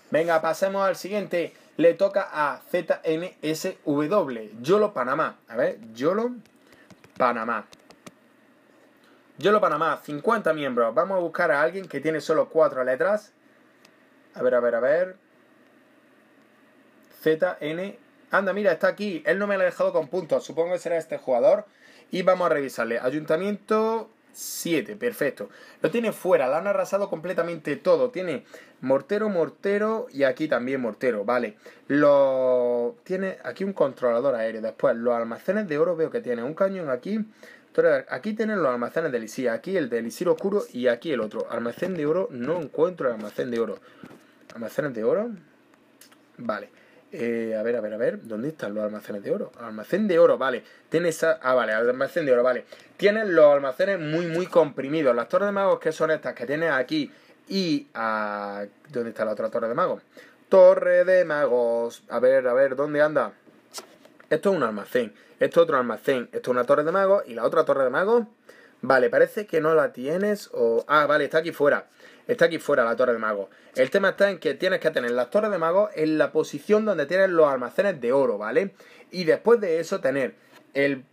Venga, pasemos al siguiente. Le toca a ZNSW, Yolo Panamá. A ver, Yolo Panamá. Yolo Panamá, 50 miembros. Vamos a buscar a alguien que tiene solo 4 letras a ver, a ver, a ver. ZN. Anda, mira, está aquí. Él no me lo ha dejado con puntos. Supongo que será este jugador. Y vamos a revisarle. Ayuntamiento 7. Perfecto. Lo tiene fuera. Lo han arrasado completamente todo. Tiene mortero, mortero y aquí también mortero. Vale. Lo... Tiene aquí un controlador aéreo. Después, los almacenes de oro veo que tiene un cañón aquí. Aquí tienen los almacenes de Elisir, aquí el de Elisir Oscuro y aquí el otro. Almacén de oro, no encuentro el almacén de oro. Almacenes de oro. Vale. Eh, a ver, a ver, a ver. ¿Dónde están los almacenes de oro? Almacén de oro, vale. Tienes Ah, vale, almacén de oro, vale. Tienes los almacenes muy, muy comprimidos. Las torres de magos que son estas que tienes aquí y a... Ah, ¿Dónde está la otra torre de magos? Torre de magos. A ver, a ver, ¿dónde anda? Esto es un almacén. Esto es otro almacén. Esto es una torre de magos. Y la otra torre de magos. Vale, parece que no la tienes. O... Ah, vale, está aquí fuera está aquí fuera la torre de mago. El tema está en que tienes que tener las torre de mago en la posición donde tienes los almacenes de oro, ¿vale? Y después de eso tener el...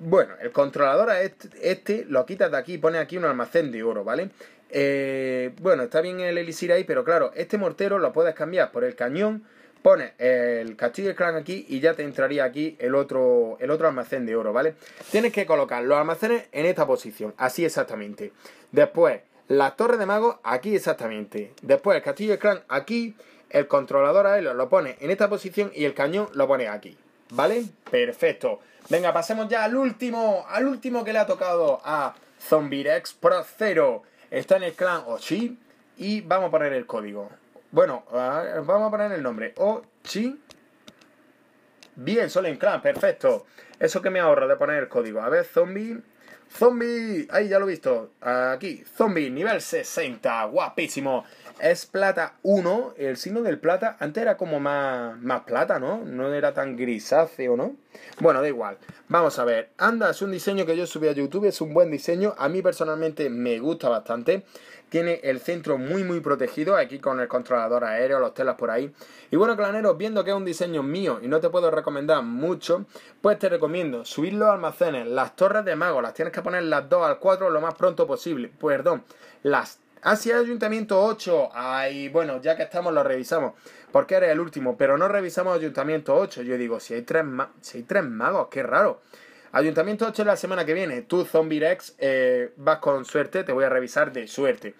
Bueno, el controlador este, este lo quitas de aquí y pones aquí un almacén de oro, ¿vale? Eh, bueno, está bien el elixir ahí, pero claro, este mortero lo puedes cambiar por el cañón, pones el castillo de clan aquí y ya te entraría aquí el otro, el otro almacén de oro, ¿vale? Tienes que colocar los almacenes en esta posición, así exactamente. Después, la torre de mago aquí exactamente. Después el castillo de clan aquí. El controlador él lo pone en esta posición y el cañón lo pone aquí. ¿Vale? Perfecto. Venga, pasemos ya al último. Al último que le ha tocado a Zombirex Pro 0. Está en el clan Ochi. Y vamos a poner el código. Bueno, ah, vamos a poner el nombre. Ochi. Bien, solo en clan, perfecto. Eso que me ahorra de poner el código. A ver, zombie. Zombie, ahí ya lo he visto, aquí, zombie nivel 60, guapísimo es plata 1, el signo del plata antes era como más, plata, ¿no? No era tan grisáceo, ¿no? Bueno, da igual. Vamos a ver. Anda, es un diseño que yo subí a YouTube, es un buen diseño. A mí personalmente me gusta bastante. Tiene el centro muy, muy protegido, aquí con el controlador aéreo, los telas por ahí. Y bueno, claneros, viendo que es un diseño mío y no te puedo recomendar mucho, pues te recomiendo subir los almacenes, las torres de mago, las tienes que poner las 2 al 4 lo más pronto posible. Perdón, las Hacia hay Ayuntamiento 8. Ay, bueno, ya que estamos, lo revisamos. Porque eres el último. Pero no revisamos Ayuntamiento 8. Yo digo, si hay tres, si magos, qué raro. Ayuntamiento 8 la semana que viene. Tú, Zombie Rex, eh, vas con suerte. Te voy a revisar de suerte.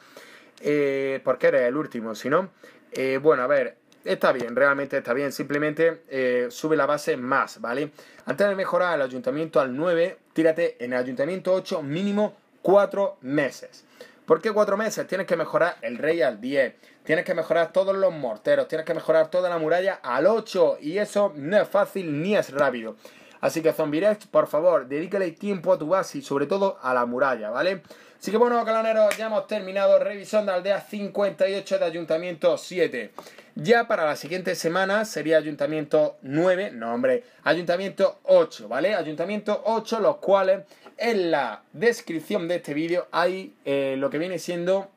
Eh, porque eres el último, si no. Eh, bueno, a ver, está bien, realmente está bien. Simplemente sube la base más, ¿vale? Antes de mejorar el ayuntamiento al 9, tírate en el ayuntamiento 8 mínimo 4 meses. ¿Por qué cuatro meses? Tienes que mejorar el rey al 10, tienes que mejorar todos los morteros, tienes que mejorar toda la muralla al 8 y eso no es fácil ni es rápido. Así que Zombirex, por favor, dedícale tiempo a tu base y sobre todo a la muralla, ¿vale? Así que bueno, caloneros, ya hemos terminado revisión de aldea 58 de Ayuntamiento 7. Ya para la siguiente semana sería Ayuntamiento 9, no hombre, Ayuntamiento 8, ¿vale? Ayuntamiento 8, los cuales en la descripción de este vídeo hay eh, lo que viene siendo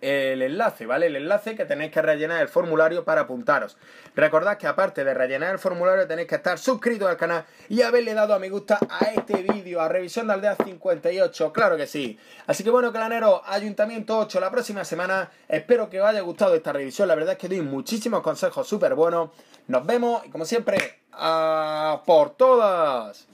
el enlace, ¿vale? El enlace que tenéis que rellenar el formulario para apuntaros. Recordad que aparte de rellenar el formulario tenéis que estar suscrito al canal y haberle dado a me gusta a este vídeo, a Revisión de Aldea 58, claro que sí. Así que bueno, clanero, Ayuntamiento 8, la próxima semana. Espero que os haya gustado esta revisión, la verdad es que doy muchísimos consejos súper buenos. Nos vemos y como siempre, a por todas.